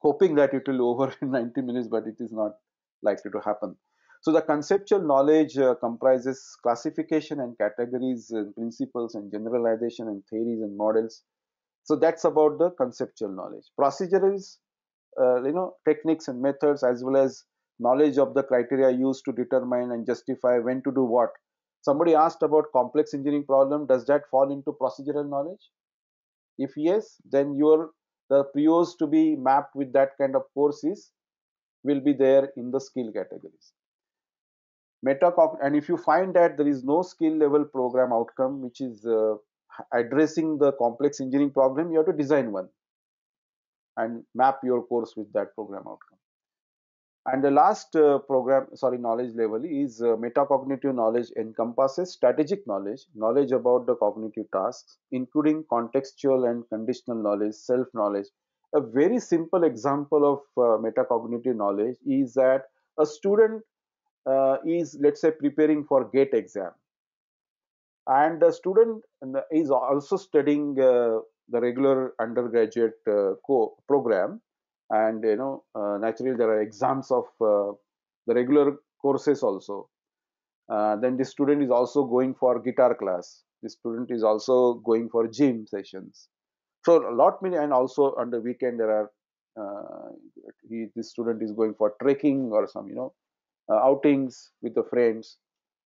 hoping that it will over in 90 minutes, but it is not likely to happen. So the conceptual knowledge uh, comprises classification and categories and principles and generalization and theories and models. So that's about the conceptual knowledge. Procedures, uh, you know, techniques and methods as well as knowledge of the criteria used to determine and justify when to do what. Somebody asked about complex engineering problem. Does that fall into procedural knowledge? If yes, then your the priors to be mapped with that kind of courses will be there in the skill categories. Metacog and if you find that there is no skill level program outcome which is uh, addressing the complex engineering problem, you have to design one and map your course with that program outcome. And the last uh, program, sorry, knowledge level is uh, metacognitive knowledge encompasses strategic knowledge, knowledge about the cognitive tasks, including contextual and conditional knowledge, self knowledge. A very simple example of uh, metacognitive knowledge is that a student uh, is, let's say, preparing for GATE exam. And the student is also studying uh, the regular undergraduate uh, program and you know uh, naturally there are exams of uh, the regular courses also uh, then the student is also going for guitar class the student is also going for gym sessions so a lot many and also on the weekend there are uh, he the student is going for trekking or some you know uh, outings with the friends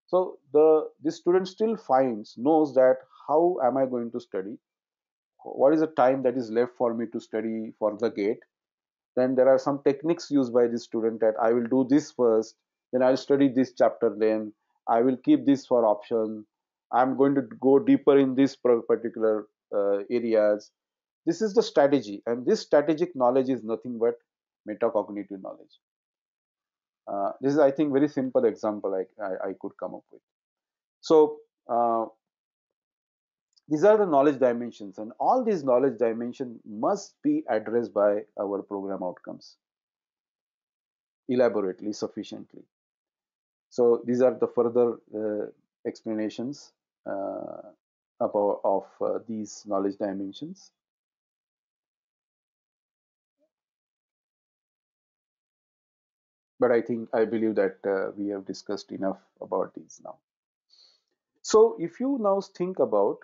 so the this student still finds knows that how am i going to study what is the time that is left for me to study for the gate then there are some techniques used by the student that i will do this first then i'll study this chapter then i will keep this for option i'm going to go deeper in this particular uh, areas this is the strategy and this strategic knowledge is nothing but metacognitive knowledge uh, this is i think very simple example I, I, I could come up with so uh, these are the knowledge dimensions and all these knowledge dimensions must be addressed by our program outcomes elaborately, sufficiently. So these are the further uh, explanations uh, about, of uh, these knowledge dimensions. But I think, I believe that uh, we have discussed enough about these now. So if you now think about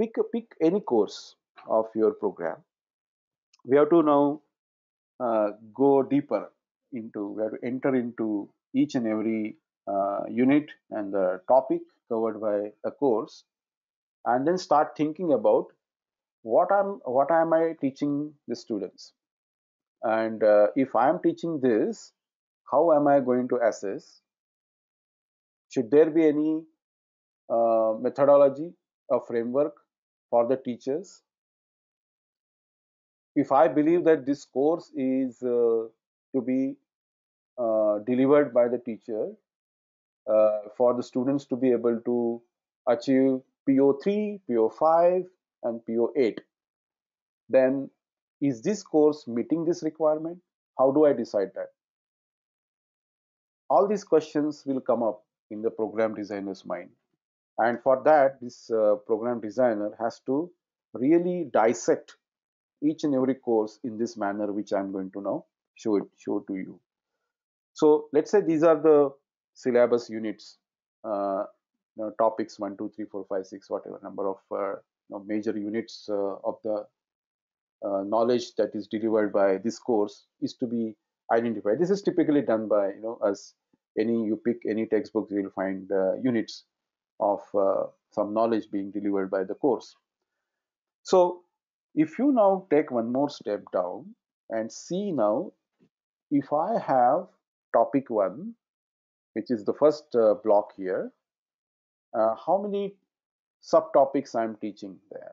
pick pick any course of your program we have to now uh, go deeper into we have to enter into each and every uh, unit and the topic covered by a course and then start thinking about what i'm what am i teaching the students and uh, if i am teaching this how am i going to assess should there be any uh, methodology a framework for the teachers. If I believe that this course is uh, to be uh, delivered by the teacher uh, for the students to be able to achieve PO3, PO5, and PO8, then is this course meeting this requirement? How do I decide that? All these questions will come up in the program designer's mind. And for that, this uh, program designer has to really dissect each and every course in this manner, which I'm going to now show it show to you. So let's say these are the syllabus units, uh, you know, topics one, two, three, four, five, six, whatever number of uh, you know, major units uh, of the uh, knowledge that is delivered by this course is to be identified. This is typically done by you know as any you pick any textbook, you'll find uh, units of uh, some knowledge being delivered by the course. So if you now take one more step down and see now if I have topic 1 which is the first uh, block here uh, how many subtopics I'm teaching there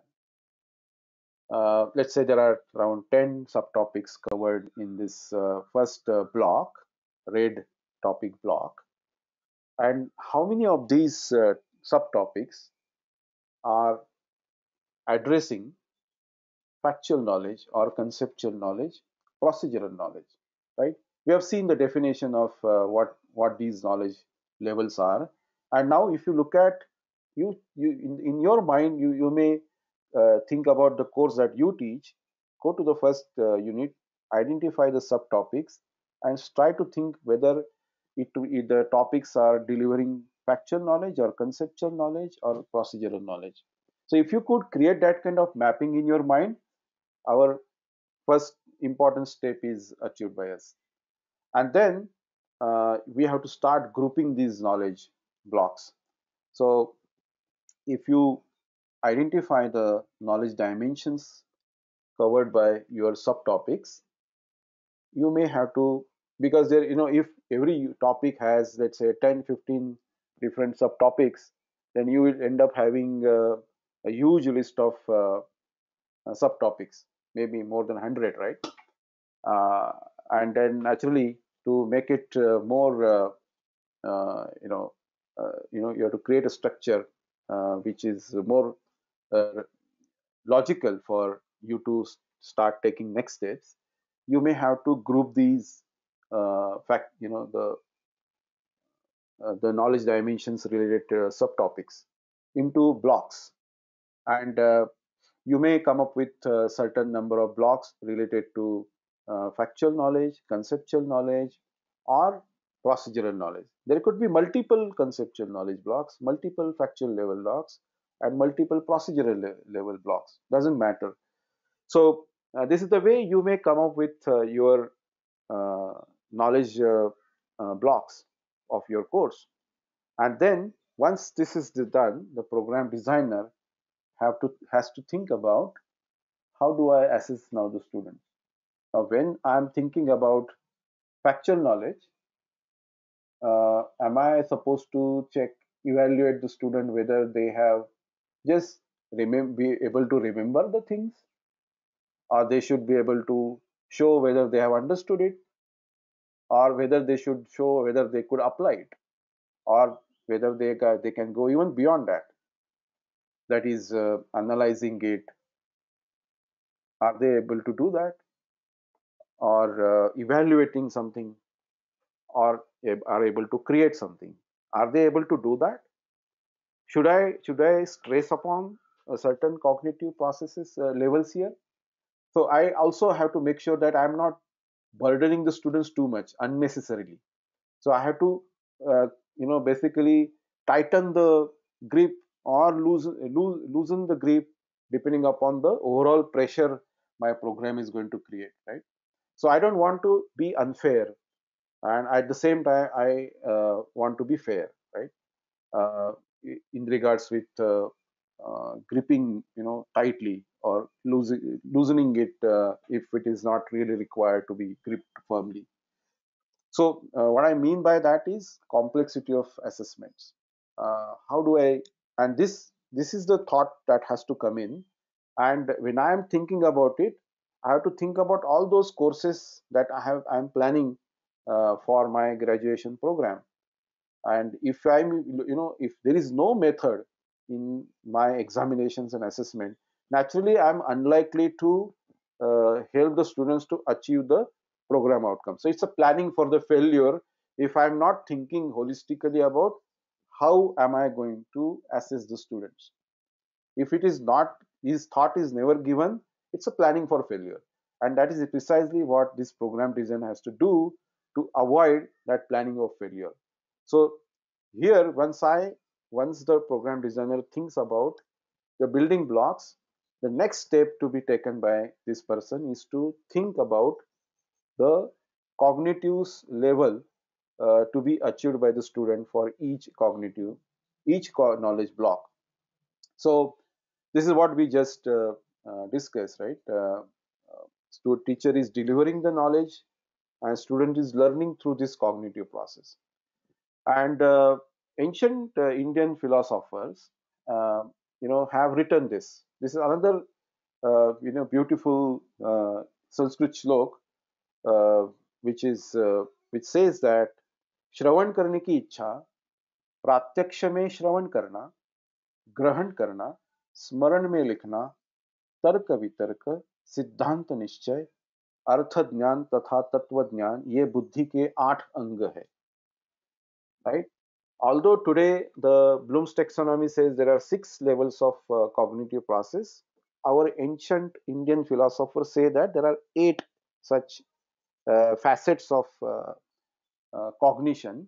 uh, let's say there are around 10 subtopics covered in this uh, first uh, block red topic block and how many of these uh, subtopics are addressing factual knowledge or conceptual knowledge, procedural knowledge, right? We have seen the definition of uh, what, what these knowledge levels are. And now if you look at, you, you in, in your mind, you, you may uh, think about the course that you teach, go to the first uh, unit, identify the subtopics and try to think whether it, it the topics are delivering factual knowledge or conceptual knowledge or procedural knowledge. So if you could create that kind of mapping in your mind, our first important step is achieved by us. And then uh, we have to start grouping these knowledge blocks. So if you identify the knowledge dimensions covered by your subtopics, you may have to because there you know if every topic has let's say 10 15 different subtopics, then you will end up having uh, a huge list of uh, uh subtopics, maybe more than 100, right? Uh, and then naturally, to make it uh, more, you know, you know, you have to create a structure which is more logical for you to start taking next steps. You may have to group these fact, you know, the uh, the knowledge dimensions related uh, subtopics into blocks and uh, you may come up with a certain number of blocks related to factual knowledge conceptual knowledge or procedural knowledge. There could be multiple conceptual knowledge blocks, multiple factual level blocks, and multiple procedural le level blocks. Doesn't matter. So uh, this is the way you may come up with uh, your uh, knowledge blocks of your course. And then once this is done, the program designer have to has to think about how do I assess now the student. Now, when I'm thinking about factual knowledge, uh, am I supposed to check evaluate the student whether they have just be able to remember the things, or they should be able to show whether they have understood it, or whether they should show whether they could apply it or whether they, they can go even beyond that that is uh, analyzing it are they able to do that or uh, evaluating something or are able to create something are they able to do that should i should i stress upon certain cognitive processes uh, levels here so i also have to make sure that i'm not burdening the students too much unnecessarily so i have to uh, you know basically tighten the grip or lose, lose, loosen the grip depending upon the overall pressure my program is going to create right so i don't want to be unfair and at the same time i uh, want to be fair right uh, in regards with uh, uh, gripping you know tightly or losing, loosening it uh, if it is not really required to be gripped firmly. So uh, what I mean by that is complexity of assessments. how do I and this this is the thought that has to come in and when i am thinking about it i have to think about all those courses that i have i am planning uh, for my graduation program and if i'm you know if there is no method in my examinations and assessment, naturally I'm unlikely to uh, help the students to achieve the program outcome. So it's a planning for the failure if I'm not thinking holistically about how am I going to assess the students. If it is not, this thought is never given, it's a planning for failure. And that is precisely what this program design has to do to avoid that planning of failure. So here, once I once the program designer thinks about the building blocks, the next step to be taken by this person is to think about the cognitive level uh, to be achieved by the student for each cognitive, each knowledge block. So this is what we just uh, uh, discussed, right? Uh, uh so teacher is delivering the knowledge and student is learning through this cognitive process. And uh, ancient uh, Indian philosophers, uh, you know, have written this. This is another, uh, you know, beautiful uh, Sanskrit shlok, uh, which is uh, which says that Shravan karne ki इच्छा प्रात्यक्ष mein Shravan karna, grahan karna, smaran mein likhna, तर्क वितर्क सिद्धांत निश्चय अर्थ ज्ञान तथा तत्व ज्ञान ये बुद्धि के आठ अंग है right although today the bloom's taxonomy says there are six levels of uh, cognitive process our ancient indian philosophers say that there are eight such uh, facets of uh, uh cognition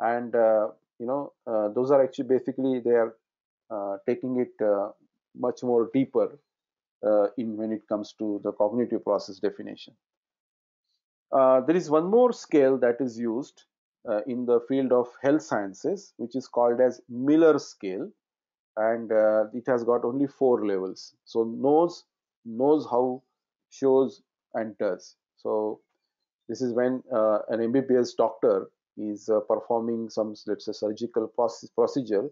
and uh, you know uh, those are actually basically they are taking it much more deeper in when it comes to the cognitive process definition there is one more scale that is used uh, in the field of health sciences, which is called as Miller scale, and uh, it has got only four levels. So knows knows how, shows and does. So this is when uh, an MBBS doctor is uh, performing some let's say surgical procedure.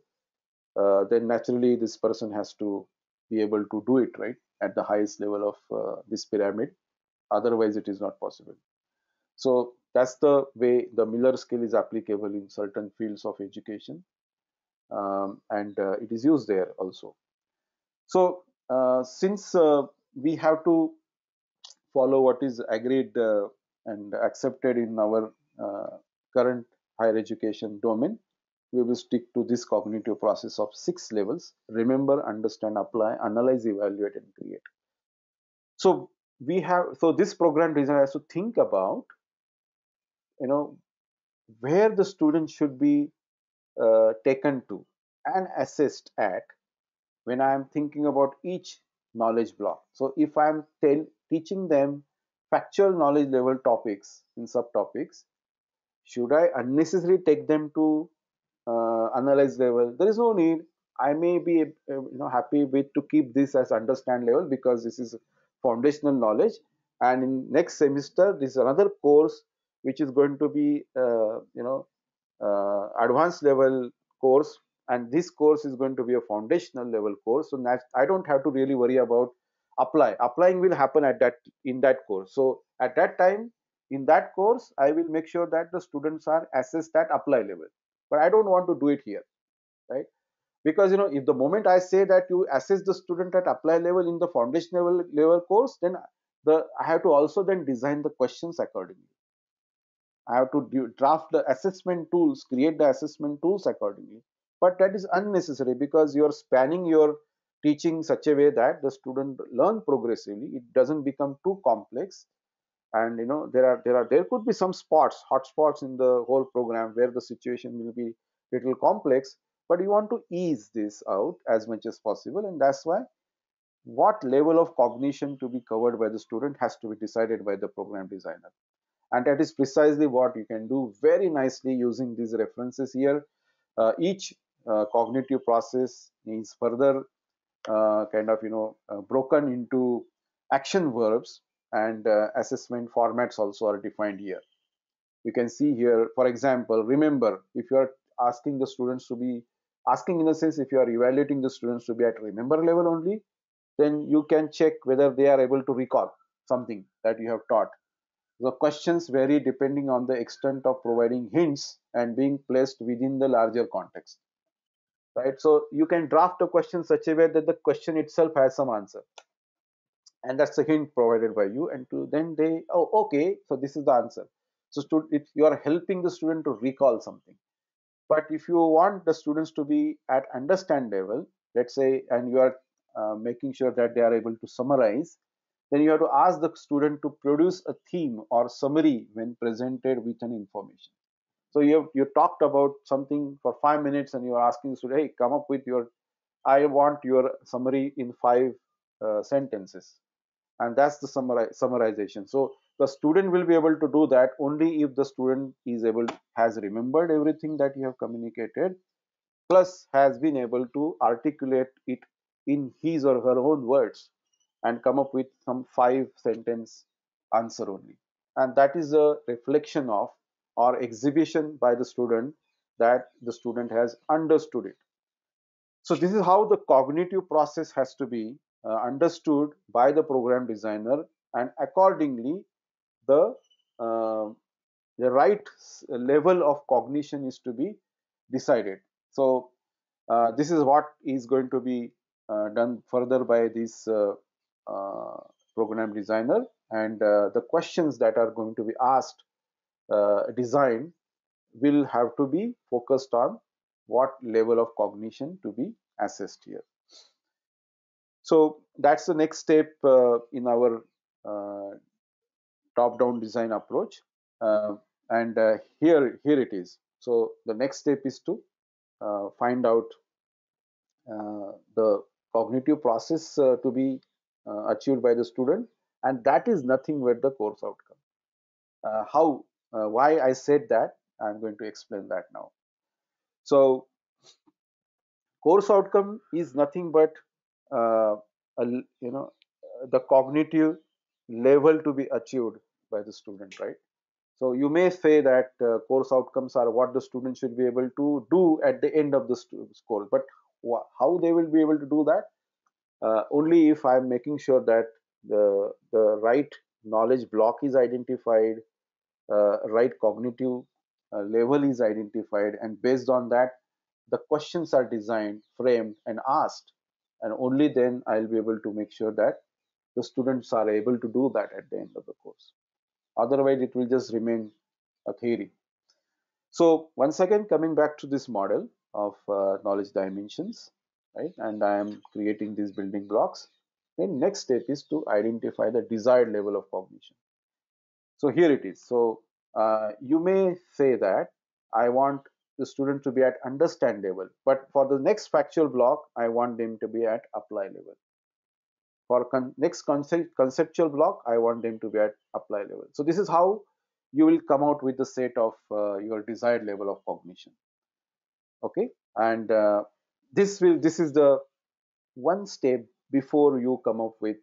Uh, then naturally this person has to be able to do it right at the highest level of uh, this pyramid. Otherwise, it is not possible. So that's the way the Miller scale is applicable in certain fields of education um, and uh, it is used there also. So uh, since uh, we have to follow what is agreed uh, and accepted in our uh, current higher education domain, we will stick to this cognitive process of six levels, remember, understand, apply, analyze, evaluate and create. So we have, so this program design has to think about you know where the student should be uh, taken to and assessed at when i am thinking about each knowledge block so if i am teaching them factual knowledge level topics in subtopics should i unnecessarily take them to uh, analyze level there is no need i may be uh, you know happy with to keep this as understand level because this is foundational knowledge and in next semester this is another course which is going to be uh, you know uh, advanced level course and this course is going to be a foundational level course so i don't have to really worry about apply applying will happen at that in that course so at that time in that course i will make sure that the students are assessed at apply level but i don't want to do it here right because you know if the moment i say that you assess the student at apply level in the foundation level, level course then the i have to also then design the questions accordingly I have to do, draft the assessment tools, create the assessment tools accordingly. But that is unnecessary because you're spanning your teaching such a way that the student learn progressively. It doesn't become too complex. And you know there are there are there could be some spots, hot spots in the whole program where the situation will be little complex. But you want to ease this out as much as possible, and that's why what level of cognition to be covered by the student has to be decided by the program designer and that is precisely what you can do very nicely using these references here uh, each uh, cognitive process is further uh, kind of you know uh, broken into action verbs and uh, assessment formats also are defined here you can see here for example remember if you are asking the students to be asking in a sense if you are evaluating the students to be at remember level only then you can check whether they are able to recall something that you have taught the questions vary depending on the extent of providing hints and being placed within the larger context. Right? So you can draft a question such a way that the question itself has some answer. And that's a hint provided by you. And to, then they, oh, okay, so this is the answer. So if you are helping the student to recall something. But if you want the students to be at understand level, let's say, and you are uh, making sure that they are able to summarize, then you have to ask the student to produce a theme or summary when presented with an information. So you have, you talked about something for five minutes and you're asking the student, hey, come up with your, I want your summary in five uh, sentences. And that's the summarize, summarization. So the student will be able to do that only if the student is able, has remembered everything that you have communicated, plus has been able to articulate it in his or her own words and come up with some five sentence answer only and that is a reflection of or exhibition by the student that the student has understood it so this is how the cognitive process has to be uh, understood by the program designer and accordingly the uh, the right level of cognition is to be decided so uh, this is what is going to be uh, done further by this. Uh, uh, program designer and uh, the questions that are going to be asked uh, design will have to be focused on what level of cognition to be assessed here. So that's the next step uh, in our uh, top-down design approach. Uh, and here, here it is. So the next step is to find out the cognitive process to be uh, achieved by the student and that is nothing but the course outcome uh, how uh, why i said that i'm going to explain that now so course outcome is nothing but uh, a, you know the cognitive level to be achieved by the student right so you may say that uh, course outcomes are what the student should be able to do at the end of the course but how they will be able to do that uh, only if I'm making sure that the, the right knowledge block is identified, uh, right cognitive uh, level is identified, and based on that, the questions are designed, framed, and asked. And only then I'll be able to make sure that the students are able to do that at the end of the course. Otherwise, it will just remain a theory. So, once again, coming back to this model of uh, knowledge dimensions, right? And I am creating these building blocks. Then next step is to identify the desired level of cognition. So here it is. So uh, you may say that I want the student to be at understand level, but for the next factual block, I want them to be at apply level. For con next concept conceptual block, I want them to be at apply level. So this is how you will come out with the set of uh, your desired level of cognition okay and uh, this will this is the one step before you come up with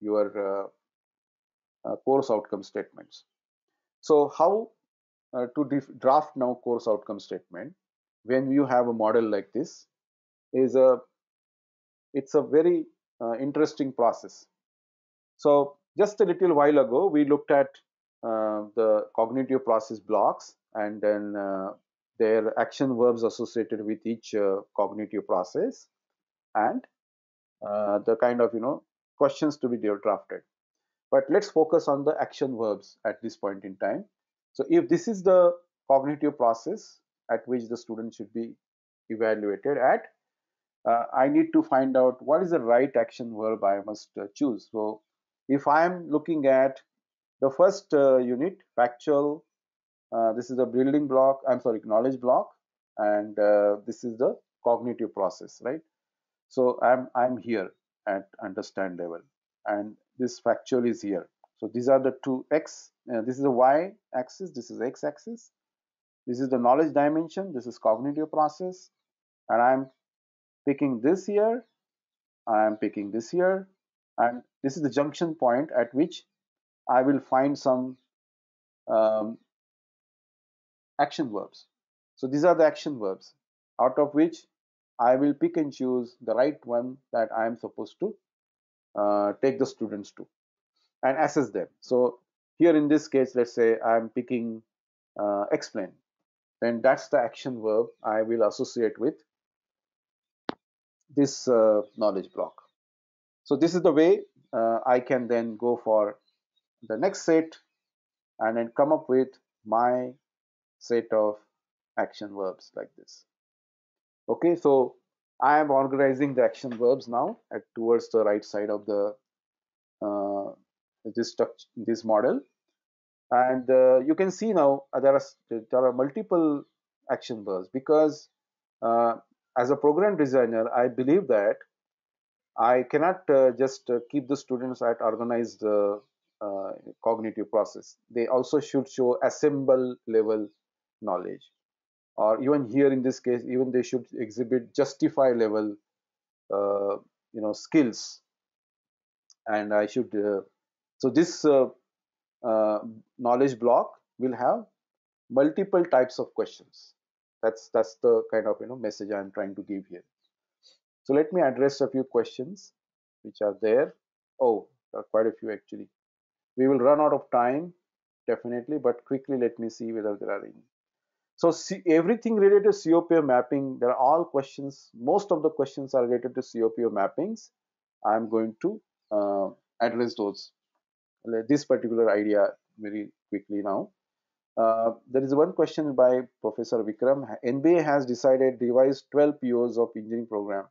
your uh, uh, course outcome statements so how uh, to draft now course outcome statement when you have a model like this is a it's a very uh, interesting process so just a little while ago we looked at uh, the cognitive process blocks and then uh, their action verbs associated with each uh, cognitive process and uh, the kind of you know questions to be drafted but let's focus on the action verbs at this point in time so if this is the cognitive process at which the student should be evaluated at uh, i need to find out what is the right action verb i must uh, choose so if i am looking at the first uh, unit factual uh, this is the building block i'm sorry knowledge block and uh, this is the cognitive process right so i'm i'm here at understand level and this factual is here so these are the two x uh, this is the y axis this is x axis this is the knowledge dimension this is cognitive process and i'm picking this here i'm picking this here and this is the junction point at which i will find some um, action verbs. So these are the action verbs out of which I will pick and choose the right one that I am supposed to uh, take the students to and assess them. So here in this case, let's say I'm picking uh, explain, then that's the action verb I will associate with this uh, knowledge block. So this is the way uh, I can then go for the next set and then come up with my set of action verbs like this okay so I am organizing the action verbs now at, towards the right side of the uh, this structure this model and uh, you can see now uh, there are there are multiple action verbs because uh, as a program designer I believe that I cannot uh, just uh, keep the students at organized cognitive process they also should show assemble level knowledge or even here in this case even they should exhibit justify level uh, you know skills and i should uh, so this uh, uh, knowledge block will have multiple types of questions that's that's the kind of you know message i'm trying to give here so let me address a few questions which are there oh there are quite a few actually we will run out of time definitely but quickly let me see whether there are any so everything related to COPO mapping, there are all questions, most of the questions are related to COPO mappings. I'm going to uh, address those, this particular idea very quickly now. Uh, there is one question by Professor Vikram. NBA has decided to revise 12 POs of engineering program.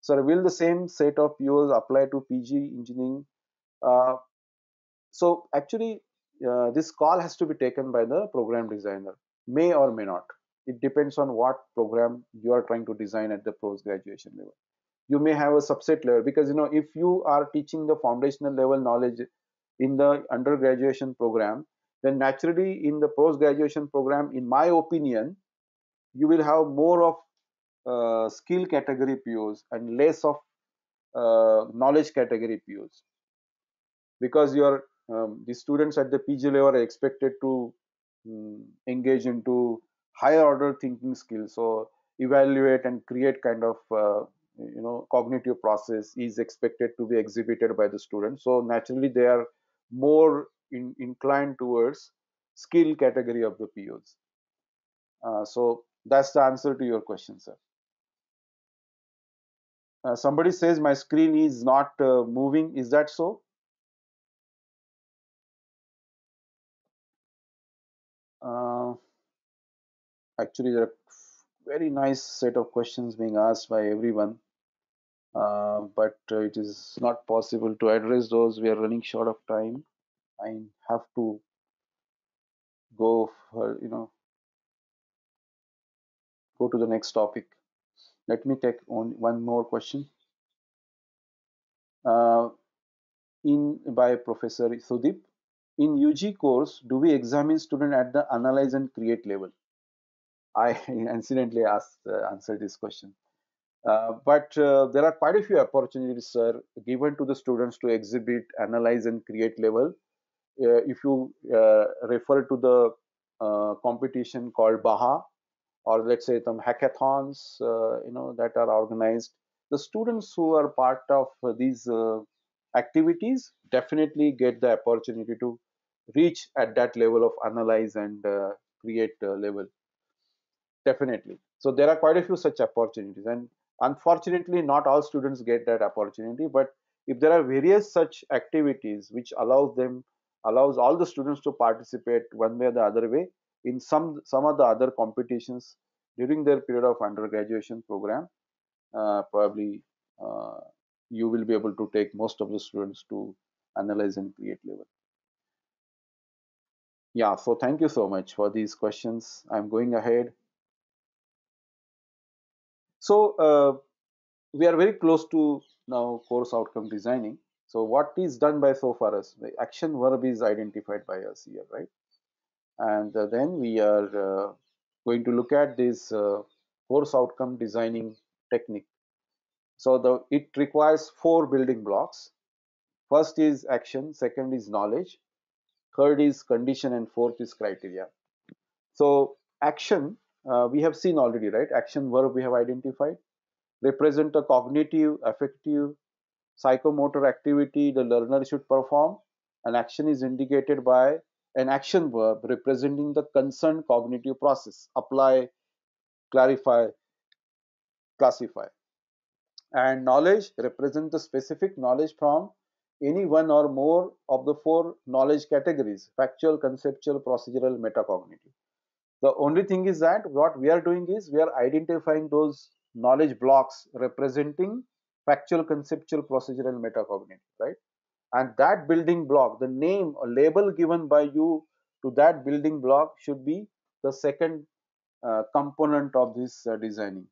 So will the same set of POs apply to PG engineering? Uh, so actually, uh, this call has to be taken by the program designer may or may not it depends on what program you are trying to design at the post graduation level you may have a subset level because you know if you are teaching the foundational level knowledge in the undergraduate program then naturally in the post graduation program in my opinion you will have more of uh, skill category POs and less of uh, knowledge category POs because your um, the students at the PG level are expected to Mm, engage into higher order thinking skills so evaluate and create kind of uh, you know cognitive process is expected to be exhibited by the student so naturally they are more in, inclined towards skill category of the POs. Uh, so that's the answer to your question, sir. Uh, somebody says my screen is not uh, moving. Is that so? Uh, actually, there are very nice set of questions being asked by everyone, uh, but uh, it is not possible to address those. We are running short of time. I have to go, for, you know, go to the next topic. Let me take on one more question. Uh, in by Professor Sudip in UG course, do we examine student at the analyze and create level? I incidentally asked, uh, answered this question. Uh, but uh, there are quite a few opportunities, sir, given to the students to exhibit, analyze, and create level. Uh, if you uh, refer to the uh, competition called Baha, or let's say some hackathons, you know, that are organized, the students who are part of these activities definitely get the opportunity to reach at that level of analyze and uh, create level definitely so there are quite a few such opportunities and unfortunately not all students get that opportunity but if there are various such activities which allows them allows all the students to participate one way or the other way in some some of the other competitions during their period of undergraduation program uh, probably uh, you will be able to take most of the students to analyze and create level yeah so thank you so much for these questions i'm going ahead so uh, we are very close to now course outcome designing so what is done by so far as the action verb is identified by us here right and uh, then we are uh, going to look at this uh, course outcome designing technique so the it requires four building blocks first is action second is knowledge third is condition and fourth is criteria so action uh, we have seen already right action verb we have identified represent a cognitive affective psychomotor activity the learner should perform an action is indicated by an action verb representing the concerned cognitive process apply clarify classify and knowledge represent the specific knowledge from any one or more of the four knowledge categories factual, conceptual, procedural, metacognitive. The only thing is that what we are doing is we are identifying those knowledge blocks representing factual, conceptual, procedural, metacognitive, right? And that building block, the name or label given by you to that building block should be the second uh, component of this uh, designing.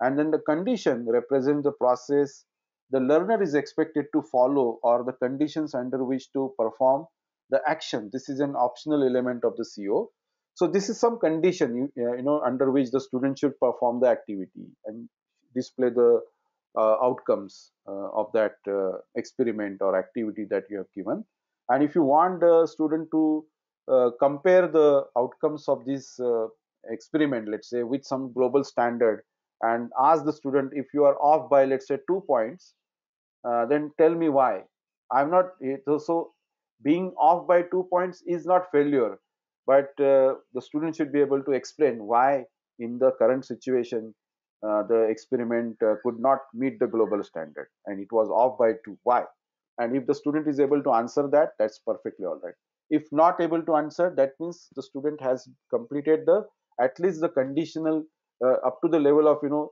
And then the condition represents the process, the learner is expected to follow or the conditions under which to perform the action. This is an optional element of the CO. So this is some condition you, uh, you know under which the student should perform the activity and display the uh, outcomes uh, of that uh, experiment or activity that you have given. And if you want the student to uh, compare the outcomes of this uh, experiment, let's say with some global standard and ask the student if you are off by let's say two points uh, then tell me why i'm not eh, so, being off by two points is not failure but uh, the student should be able to explain why in the current situation uh, the experiment uh, could not meet the global standard and it was off by two why and if the student is able to answer that that's perfectly all right if not able to answer that means the student has completed the at least the conditional uh, up to the level of you know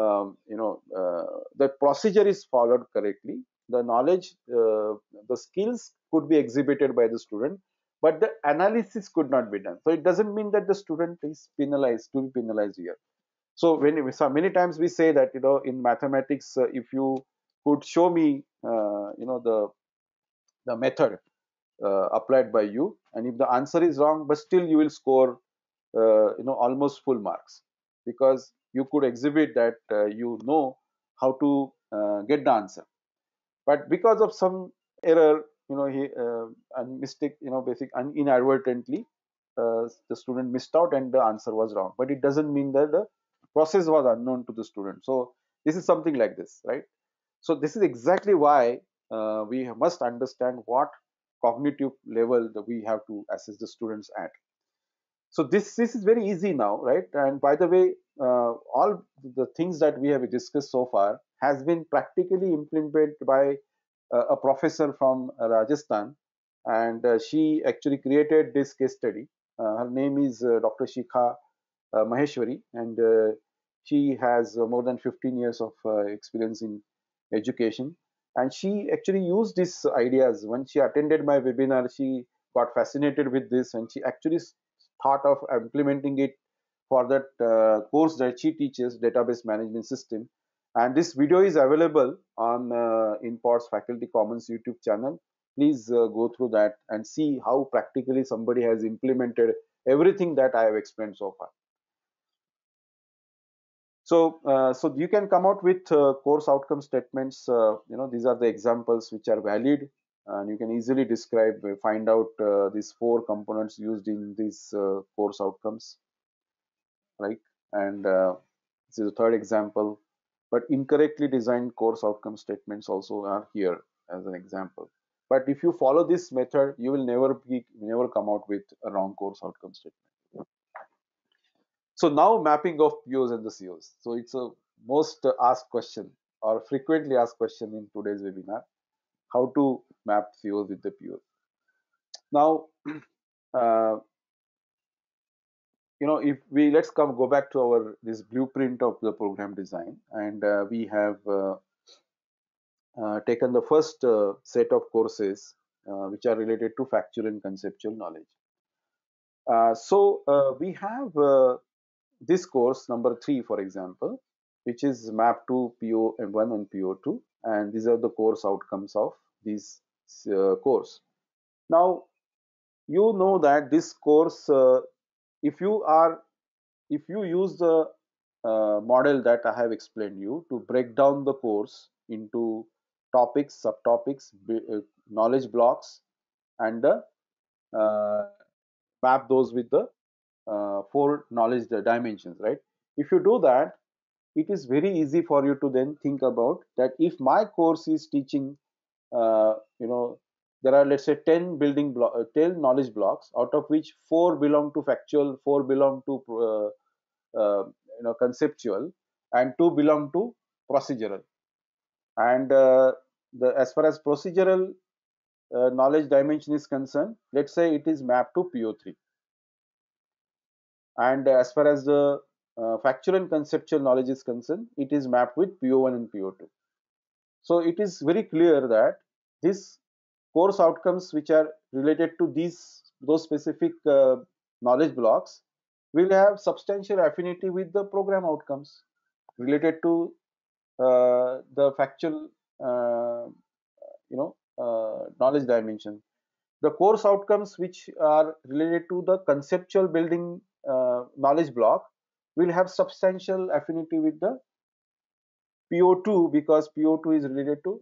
um, you know uh, the procedure is followed correctly the knowledge uh, the skills could be exhibited by the student but the analysis could not be done so it doesn't mean that the student is penalized to be penalized here so when so many times we say that you know in mathematics uh, if you could show me uh, you know the the method uh, applied by you and if the answer is wrong but still you will score you know almost full marks because you could exhibit that uh, you know how to uh, get the answer but because of some error you know he uh, and mistake you know basic and inadvertently uh, the student missed out and the answer was wrong but it doesn't mean that the process was unknown to the student so this is something like this right so this is exactly why uh, we must understand what cognitive level that we have to assess the students at so this this is very easy now right and by the way uh, all the things that we have discussed so far has been practically implemented by uh, a professor from Rajasthan and uh, she actually created this case study uh, her name is uh, Dr. Shikha uh, Maheshwari and she has more than 15 years of experience in education and she actually used these ideas when she attended my webinar she got fascinated with this and she actually thought of implementing it for that uh, course that she teaches database management system and this video is available on uh, InPods faculty commons youtube channel please uh, go through that and see how practically somebody has implemented everything that i have explained so far so uh, so you can come out with uh, course outcome statements uh, you know these are the examples which are valid and you can easily describe uh, find out uh, these four components used in these uh, course outcomes right and uh, this is the third example but incorrectly designed course outcome statements also are here as an example but if you follow this method you will never be never come out with a wrong course outcome statement so now mapping of POs and the COs so it's a most asked question or frequently asked question in today's webinar how to Map COs with the POs. Now, uh, you know, if we let's come go back to our this blueprint of the program design, and uh, we have uh, uh, taken the first uh, set of courses which are related to factual and conceptual knowledge. so we have this course number three, for example, which is map to PO1 and PO2 and these are the course outcomes of these uh, course. Now, you know that this course, uh, if you are, if you use the uh, model that I have explained you to break down the course into topics, subtopics, uh, knowledge blocks, and uh, map those with the uh, four knowledge dimensions, right? If you do that, it is very easy for you to then think about that if my course is teaching uh, you know there are let's say 10 building uh, 10 knowledge blocks out of which four belong to factual four belong to uh, uh, you know conceptual and two belong to procedural and the as far as procedural knowledge dimension is concerned let's say it is mapped to po3 and as far as the uh, factual and conceptual knowledge is concerned, it is mapped with PO1 and PO2. So it is very clear that his course outcomes which are related to these those specific uh, knowledge blocks will have substantial affinity with the program outcomes related to uh, the factual uh, you know uh, knowledge dimension the course outcomes which are related to the conceptual building uh, knowledge block will have substantial affinity with the PO2 because PO2 is related to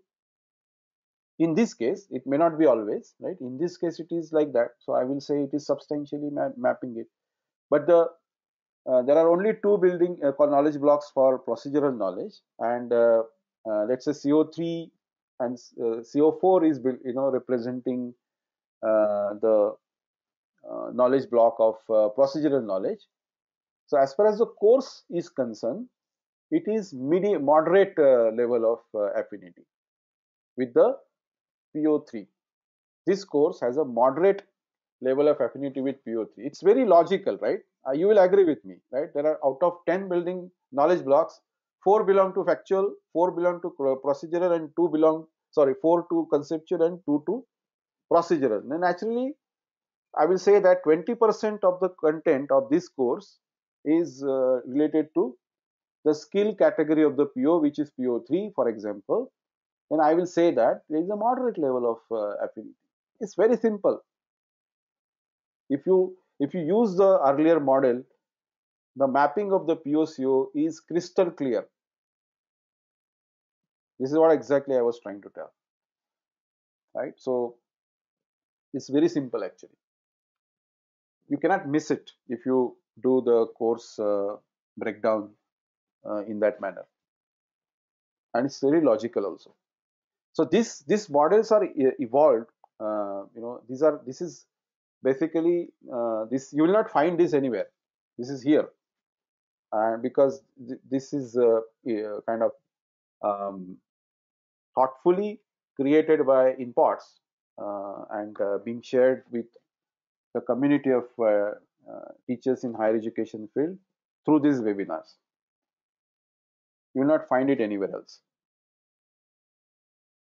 in this case it may not be always right in this case it is like that so i will say it is substantially ma mapping it but the uh, there are only two building uh, knowledge blocks for procedural knowledge and uh, uh let's say co3 and uh, co4 is you know representing uh, the knowledge block of procedural knowledge so as far as the course is concerned it is medium moderate level of affinity with the PO3. This course has a moderate level of affinity with PO3. It's very logical, right? Uh, you will agree with me, right? There are out of 10 building knowledge blocks, four belong to factual, four belong to procedural, and two belong, sorry, four to conceptual and two to procedural. Now, naturally, I will say that 20% of the content of this course is uh, related to the skill category of the PO, which is PO3, for example, then I will say that there is a moderate level of uh, affinity. It's very simple. If you if you use the earlier model, the mapping of the POCO is crystal clear. This is what exactly I was trying to tell. Right? So it's very simple actually. You cannot miss it if you do the course uh, breakdown uh, in that manner. And it's very logical also. So these these models are uh, evolved. Uh, you know, these are this is basically uh, this you will not find this anywhere. This is here, and because th this is uh, kind of um, thoughtfully created by imports uh, and uh, being shared with the community of teachers in higher education field through these webinars. You will not find it anywhere else.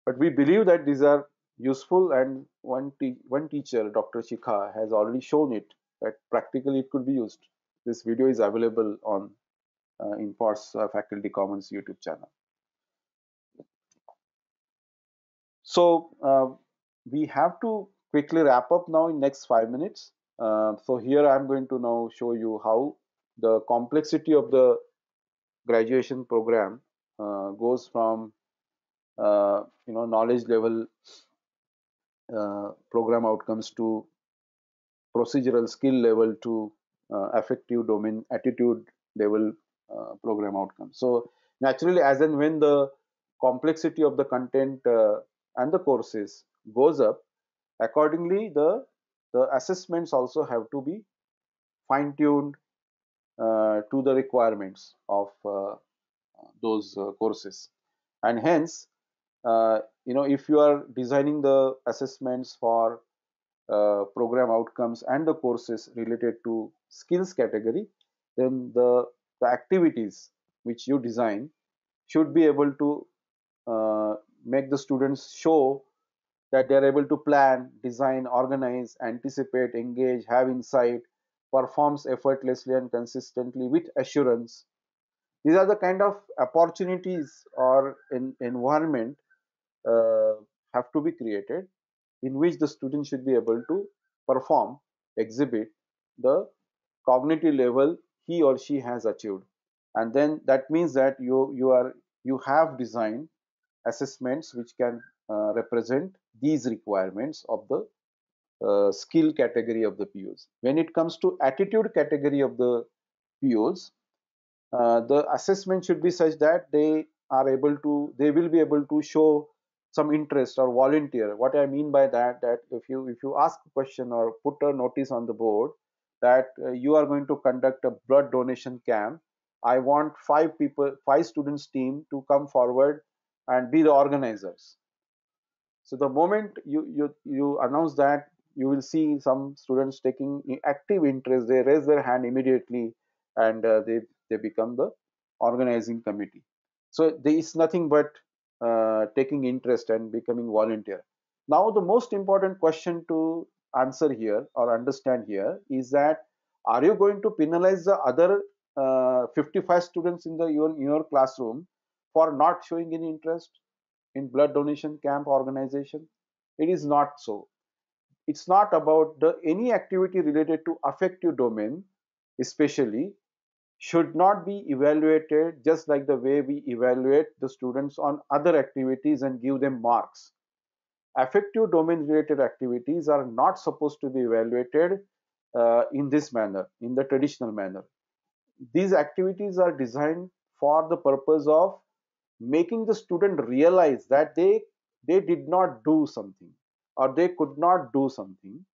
But we believe that these are useful and one, te one teacher, Dr. Shikha, has already shown it that practically it could be used. This video is available on uh, in Force uh, Faculty Commons YouTube channel. So uh, we have to quickly wrap up now in next five minutes. Uh, so here I'm going to now show you how the complexity of the graduation program uh, goes from uh, you know knowledge level uh, program outcomes to procedural skill level to uh, affective domain attitude level uh, program outcomes so naturally as and when the complexity of the content uh, and the courses goes up accordingly the the assessments also have to be fine tuned uh, to the requirements of those courses and hence uh, you know if you are designing the assessments for uh, program outcomes and the courses related to skills category then the, the activities which you design should be able to uh, make the students show that they are able to plan, design, organize, anticipate, engage, have insight, performs effortlessly and consistently with assurance. These are the kind of opportunities or in, environment uh, have to be created in which the student should be able to perform, exhibit the cognitive level he or she has achieved. And then that means that you, you, are, you have designed assessments which can uh, represent these requirements of the uh, skill category of the POs. When it comes to attitude category of the POs, uh, the assessment should be such that they are able to, they will be able to show some interest or volunteer what i mean by that that if you if you ask a question or put a notice on the board that uh, you are going to conduct a blood donation camp i want five people five students team to come forward and be the organizers so the moment you you you announce that you will see some students taking active interest they raise their hand immediately and uh, they they become the organizing committee so there is nothing but uh, taking interest and becoming volunteer. Now, the most important question to answer here or understand here is that are you going to penalize the other uh, 55 students in the your, your classroom for not showing any interest in blood donation camp organization? It is not so. It's not about the, any activity related to affective domain, especially should not be evaluated just like the way we evaluate the students on other activities and give them marks. Affective domain related activities are not supposed to be evaluated uh, in this manner, in the traditional manner. These activities are designed for the purpose of making the student realize that they, they did not do something or they could not do something.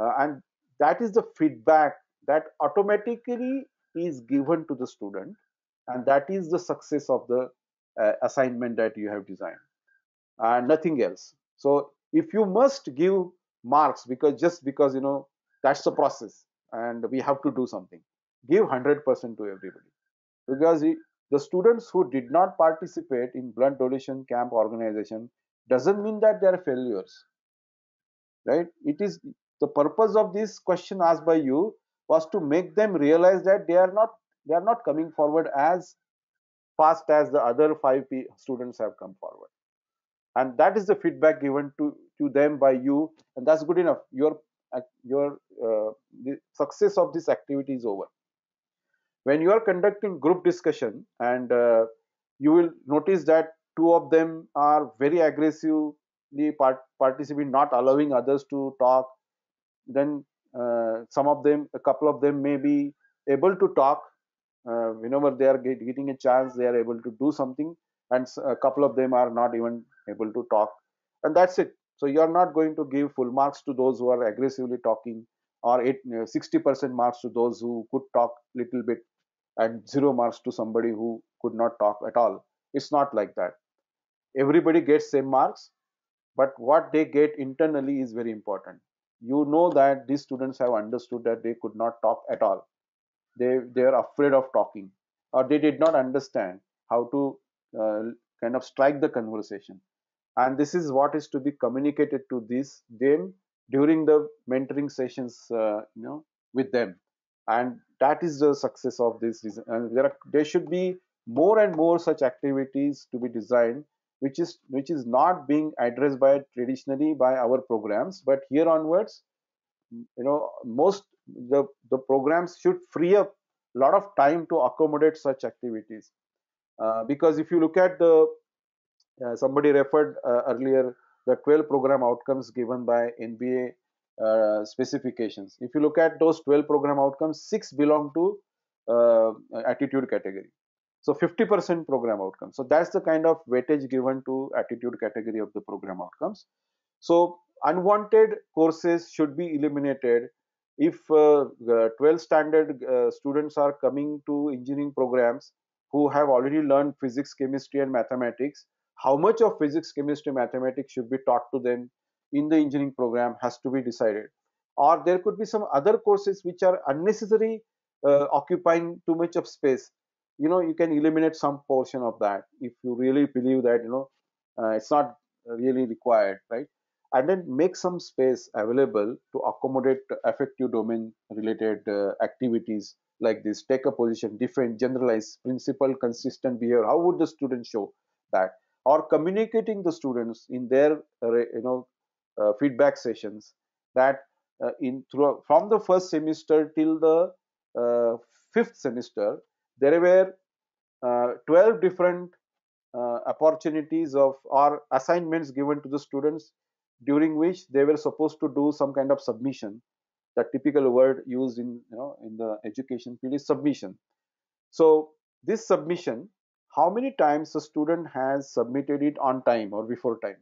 Uh, and that is the feedback that automatically is given to the student and that is the success of the uh, assignment that you have designed and nothing else so if you must give marks because just because you know that's the process and we have to do something give 100% to everybody because the students who did not participate in blood donation camp organization doesn't mean that they are failures right it is the purpose of this question asked by you was to make them realize that they are not they are not coming forward as fast as the other five students have come forward and that is the feedback given to to them by you and that's good enough your your uh, the success of this activity is over when you are conducting group discussion and uh, you will notice that two of them are very aggressively part- participant not allowing others to talk then uh, some of them a couple of them may be able to talk uh, whenever they are get, getting a chance they are able to do something and a couple of them are not even able to talk and that's it so you are not going to give full marks to those who are aggressively talking or 60% uh, marks to those who could talk little bit and zero marks to somebody who could not talk at all it's not like that everybody gets same marks but what they get internally is very important you know that these students have understood that they could not talk at all they they are afraid of talking or they did not understand how to uh, kind of strike the conversation and this is what is to be communicated to these them during the mentoring sessions uh, you know with them and that is the success of this and there, are, there should be more and more such activities to be designed which is which is not being addressed by traditionally by our programs but here onwards you know most the the programs should free up a lot of time to accommodate such activities uh, because if you look at the uh, somebody referred uh, earlier the 12 program outcomes given by nba uh, specifications if you look at those 12 program outcomes six belong to uh, attitude category so 50% program outcomes. So that's the kind of weightage given to attitude category of the program outcomes. So unwanted courses should be eliminated if uh, 12 standard uh, students are coming to engineering programs who have already learned physics chemistry and mathematics how much of physics chemistry mathematics should be taught to them in the engineering program has to be decided or there could be some other courses which are unnecessary uh, occupying too much of space you know you can eliminate some portion of that if you really believe that you know uh, it's not really required right and then make some space available to accommodate affective domain related uh, activities like this take a position different, generalized, principle consistent behavior how would the student show that or communicating the students in their uh, you know uh, feedback sessions that uh, in through from the first semester till the uh, fifth semester there were uh, 12 different uh, opportunities of or assignments given to the students during which they were supposed to do some kind of submission the typical word used in you know in the education field is submission so this submission how many times a student has submitted it on time or before time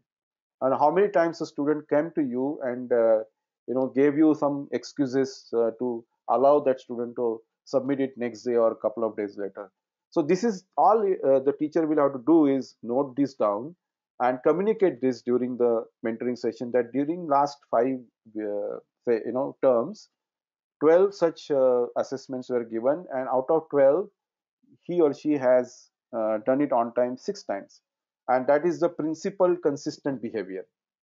and how many times a student came to you and uh, you know gave you some excuses uh, to allow that student to submit it next day or a couple of days later so this is all uh, the teacher will have to do is note this down and communicate this during the mentoring session that during last five uh, say, you know terms 12 such uh, assessments were given and out of 12 he or she has uh, done it on time six times and that is the principal consistent behavior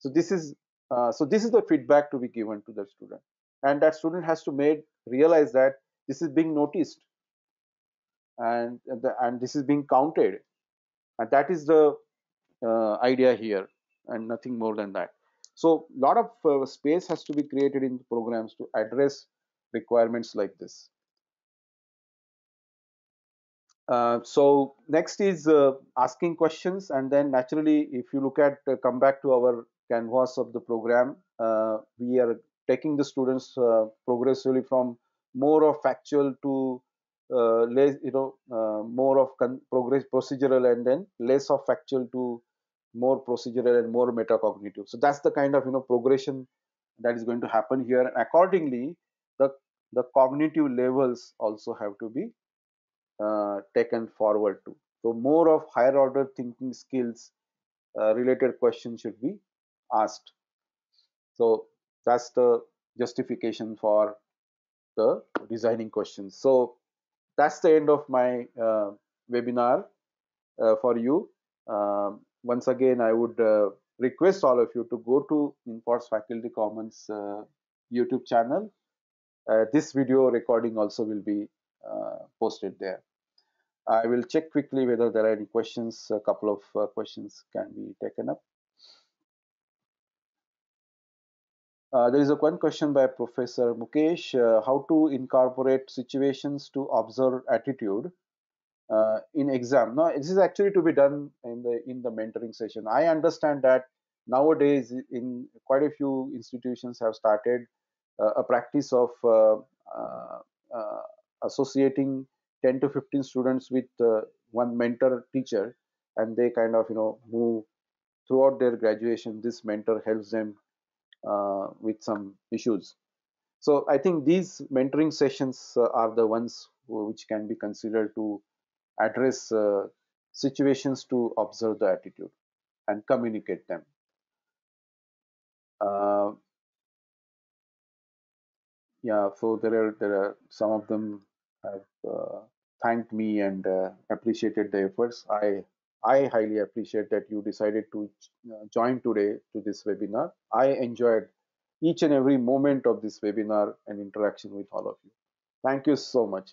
so this is uh, so this is the feedback to be given to the student and that student has to made realize that this is being noticed and and this is being counted and that is the uh, idea here and nothing more than that so a lot of uh, space has to be created in programs to address requirements like this uh, so next is uh, asking questions and then naturally if you look at uh, come back to our canvas of the program uh, we are taking the students progressively from more of factual to uh, less, you know, uh, more of con- progress procedural and then less of factual to more procedural and more metacognitive. So that's the kind of you know progression that is going to happen here, and accordingly, the the cognitive levels also have to be uh, taken forward to. So more of higher order thinking skills uh, related questions should be asked. So that's the justification for the designing questions. So that's the end of my uh, webinar uh, for you. Um, once again, I would uh, request all of you to go to Inforce Faculty Commons uh, YouTube channel. Uh, this video recording also will be uh, posted there. I will check quickly whether there are any questions. A couple of questions can be taken up. Uh, there is a one question by Professor Mukesh, uh, how to incorporate situations to observe attitude uh, in exam. Now, this is actually to be done in the in the mentoring session. I understand that nowadays in quite a few institutions have started uh, a practice of uh, uh, associating 10 to 15 students with one mentor teacher, and they kind of you know move throughout their graduation. This mentor helps them uh, with some issues. So I think these mentoring sessions uh, are the ones which can be considered to address uh, situations to observe the attitude and communicate them. Uh, yeah, so there are there are some of them have uh, thanked me and uh, appreciated the efforts. I I highly appreciate that you decided to uh, join today to this webinar. I enjoyed each and every moment of this webinar and interaction with all of you. Thank you so much.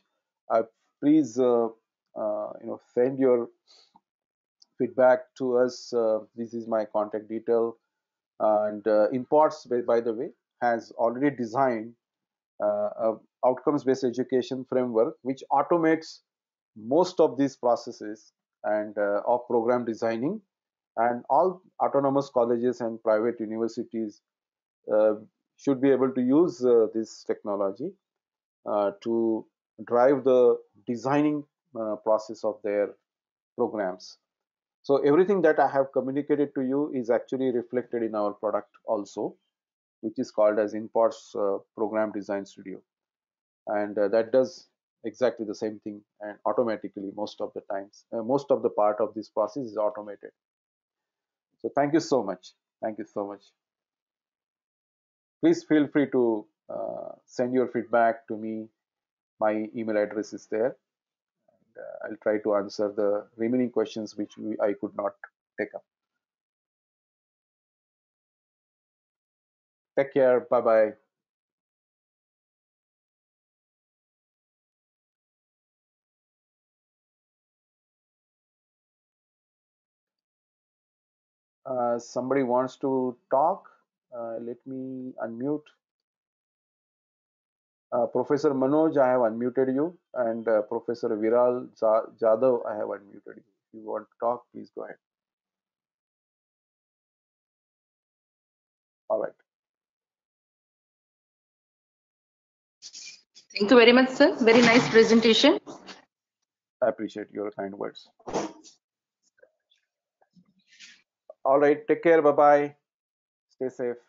Uh, please, uh, uh, you know, send your feedback to us. Uh, this is my contact detail. And uh, Imports, by the way, has already designed a outcomes-based education framework which automates most of these processes and uh, of program designing and all autonomous colleges and private universities uh, should be able to use uh, this technology to drive the designing process of their programs. So everything that I have communicated to you is actually reflected in our product also, which is called as Imports uh, Program Design Studio. And uh, that does exactly the same thing and automatically most of the times uh, most of the part of this process is automated so thank you so much thank you so much please feel free to uh, send your feedback to me my email address is there and, uh, i'll try to answer the remaining questions which we, i could not take up take care bye bye uh, somebody wants to talk, uh, let me unmute. Uh, Professor Manoj, I have unmuted you, and uh, Professor Viral Jadav, I have unmuted you. If you want to talk, please go ahead. All right. Thank you very much, sir. Very nice presentation. I appreciate your kind words. All right, take care. Bye bye. Stay safe.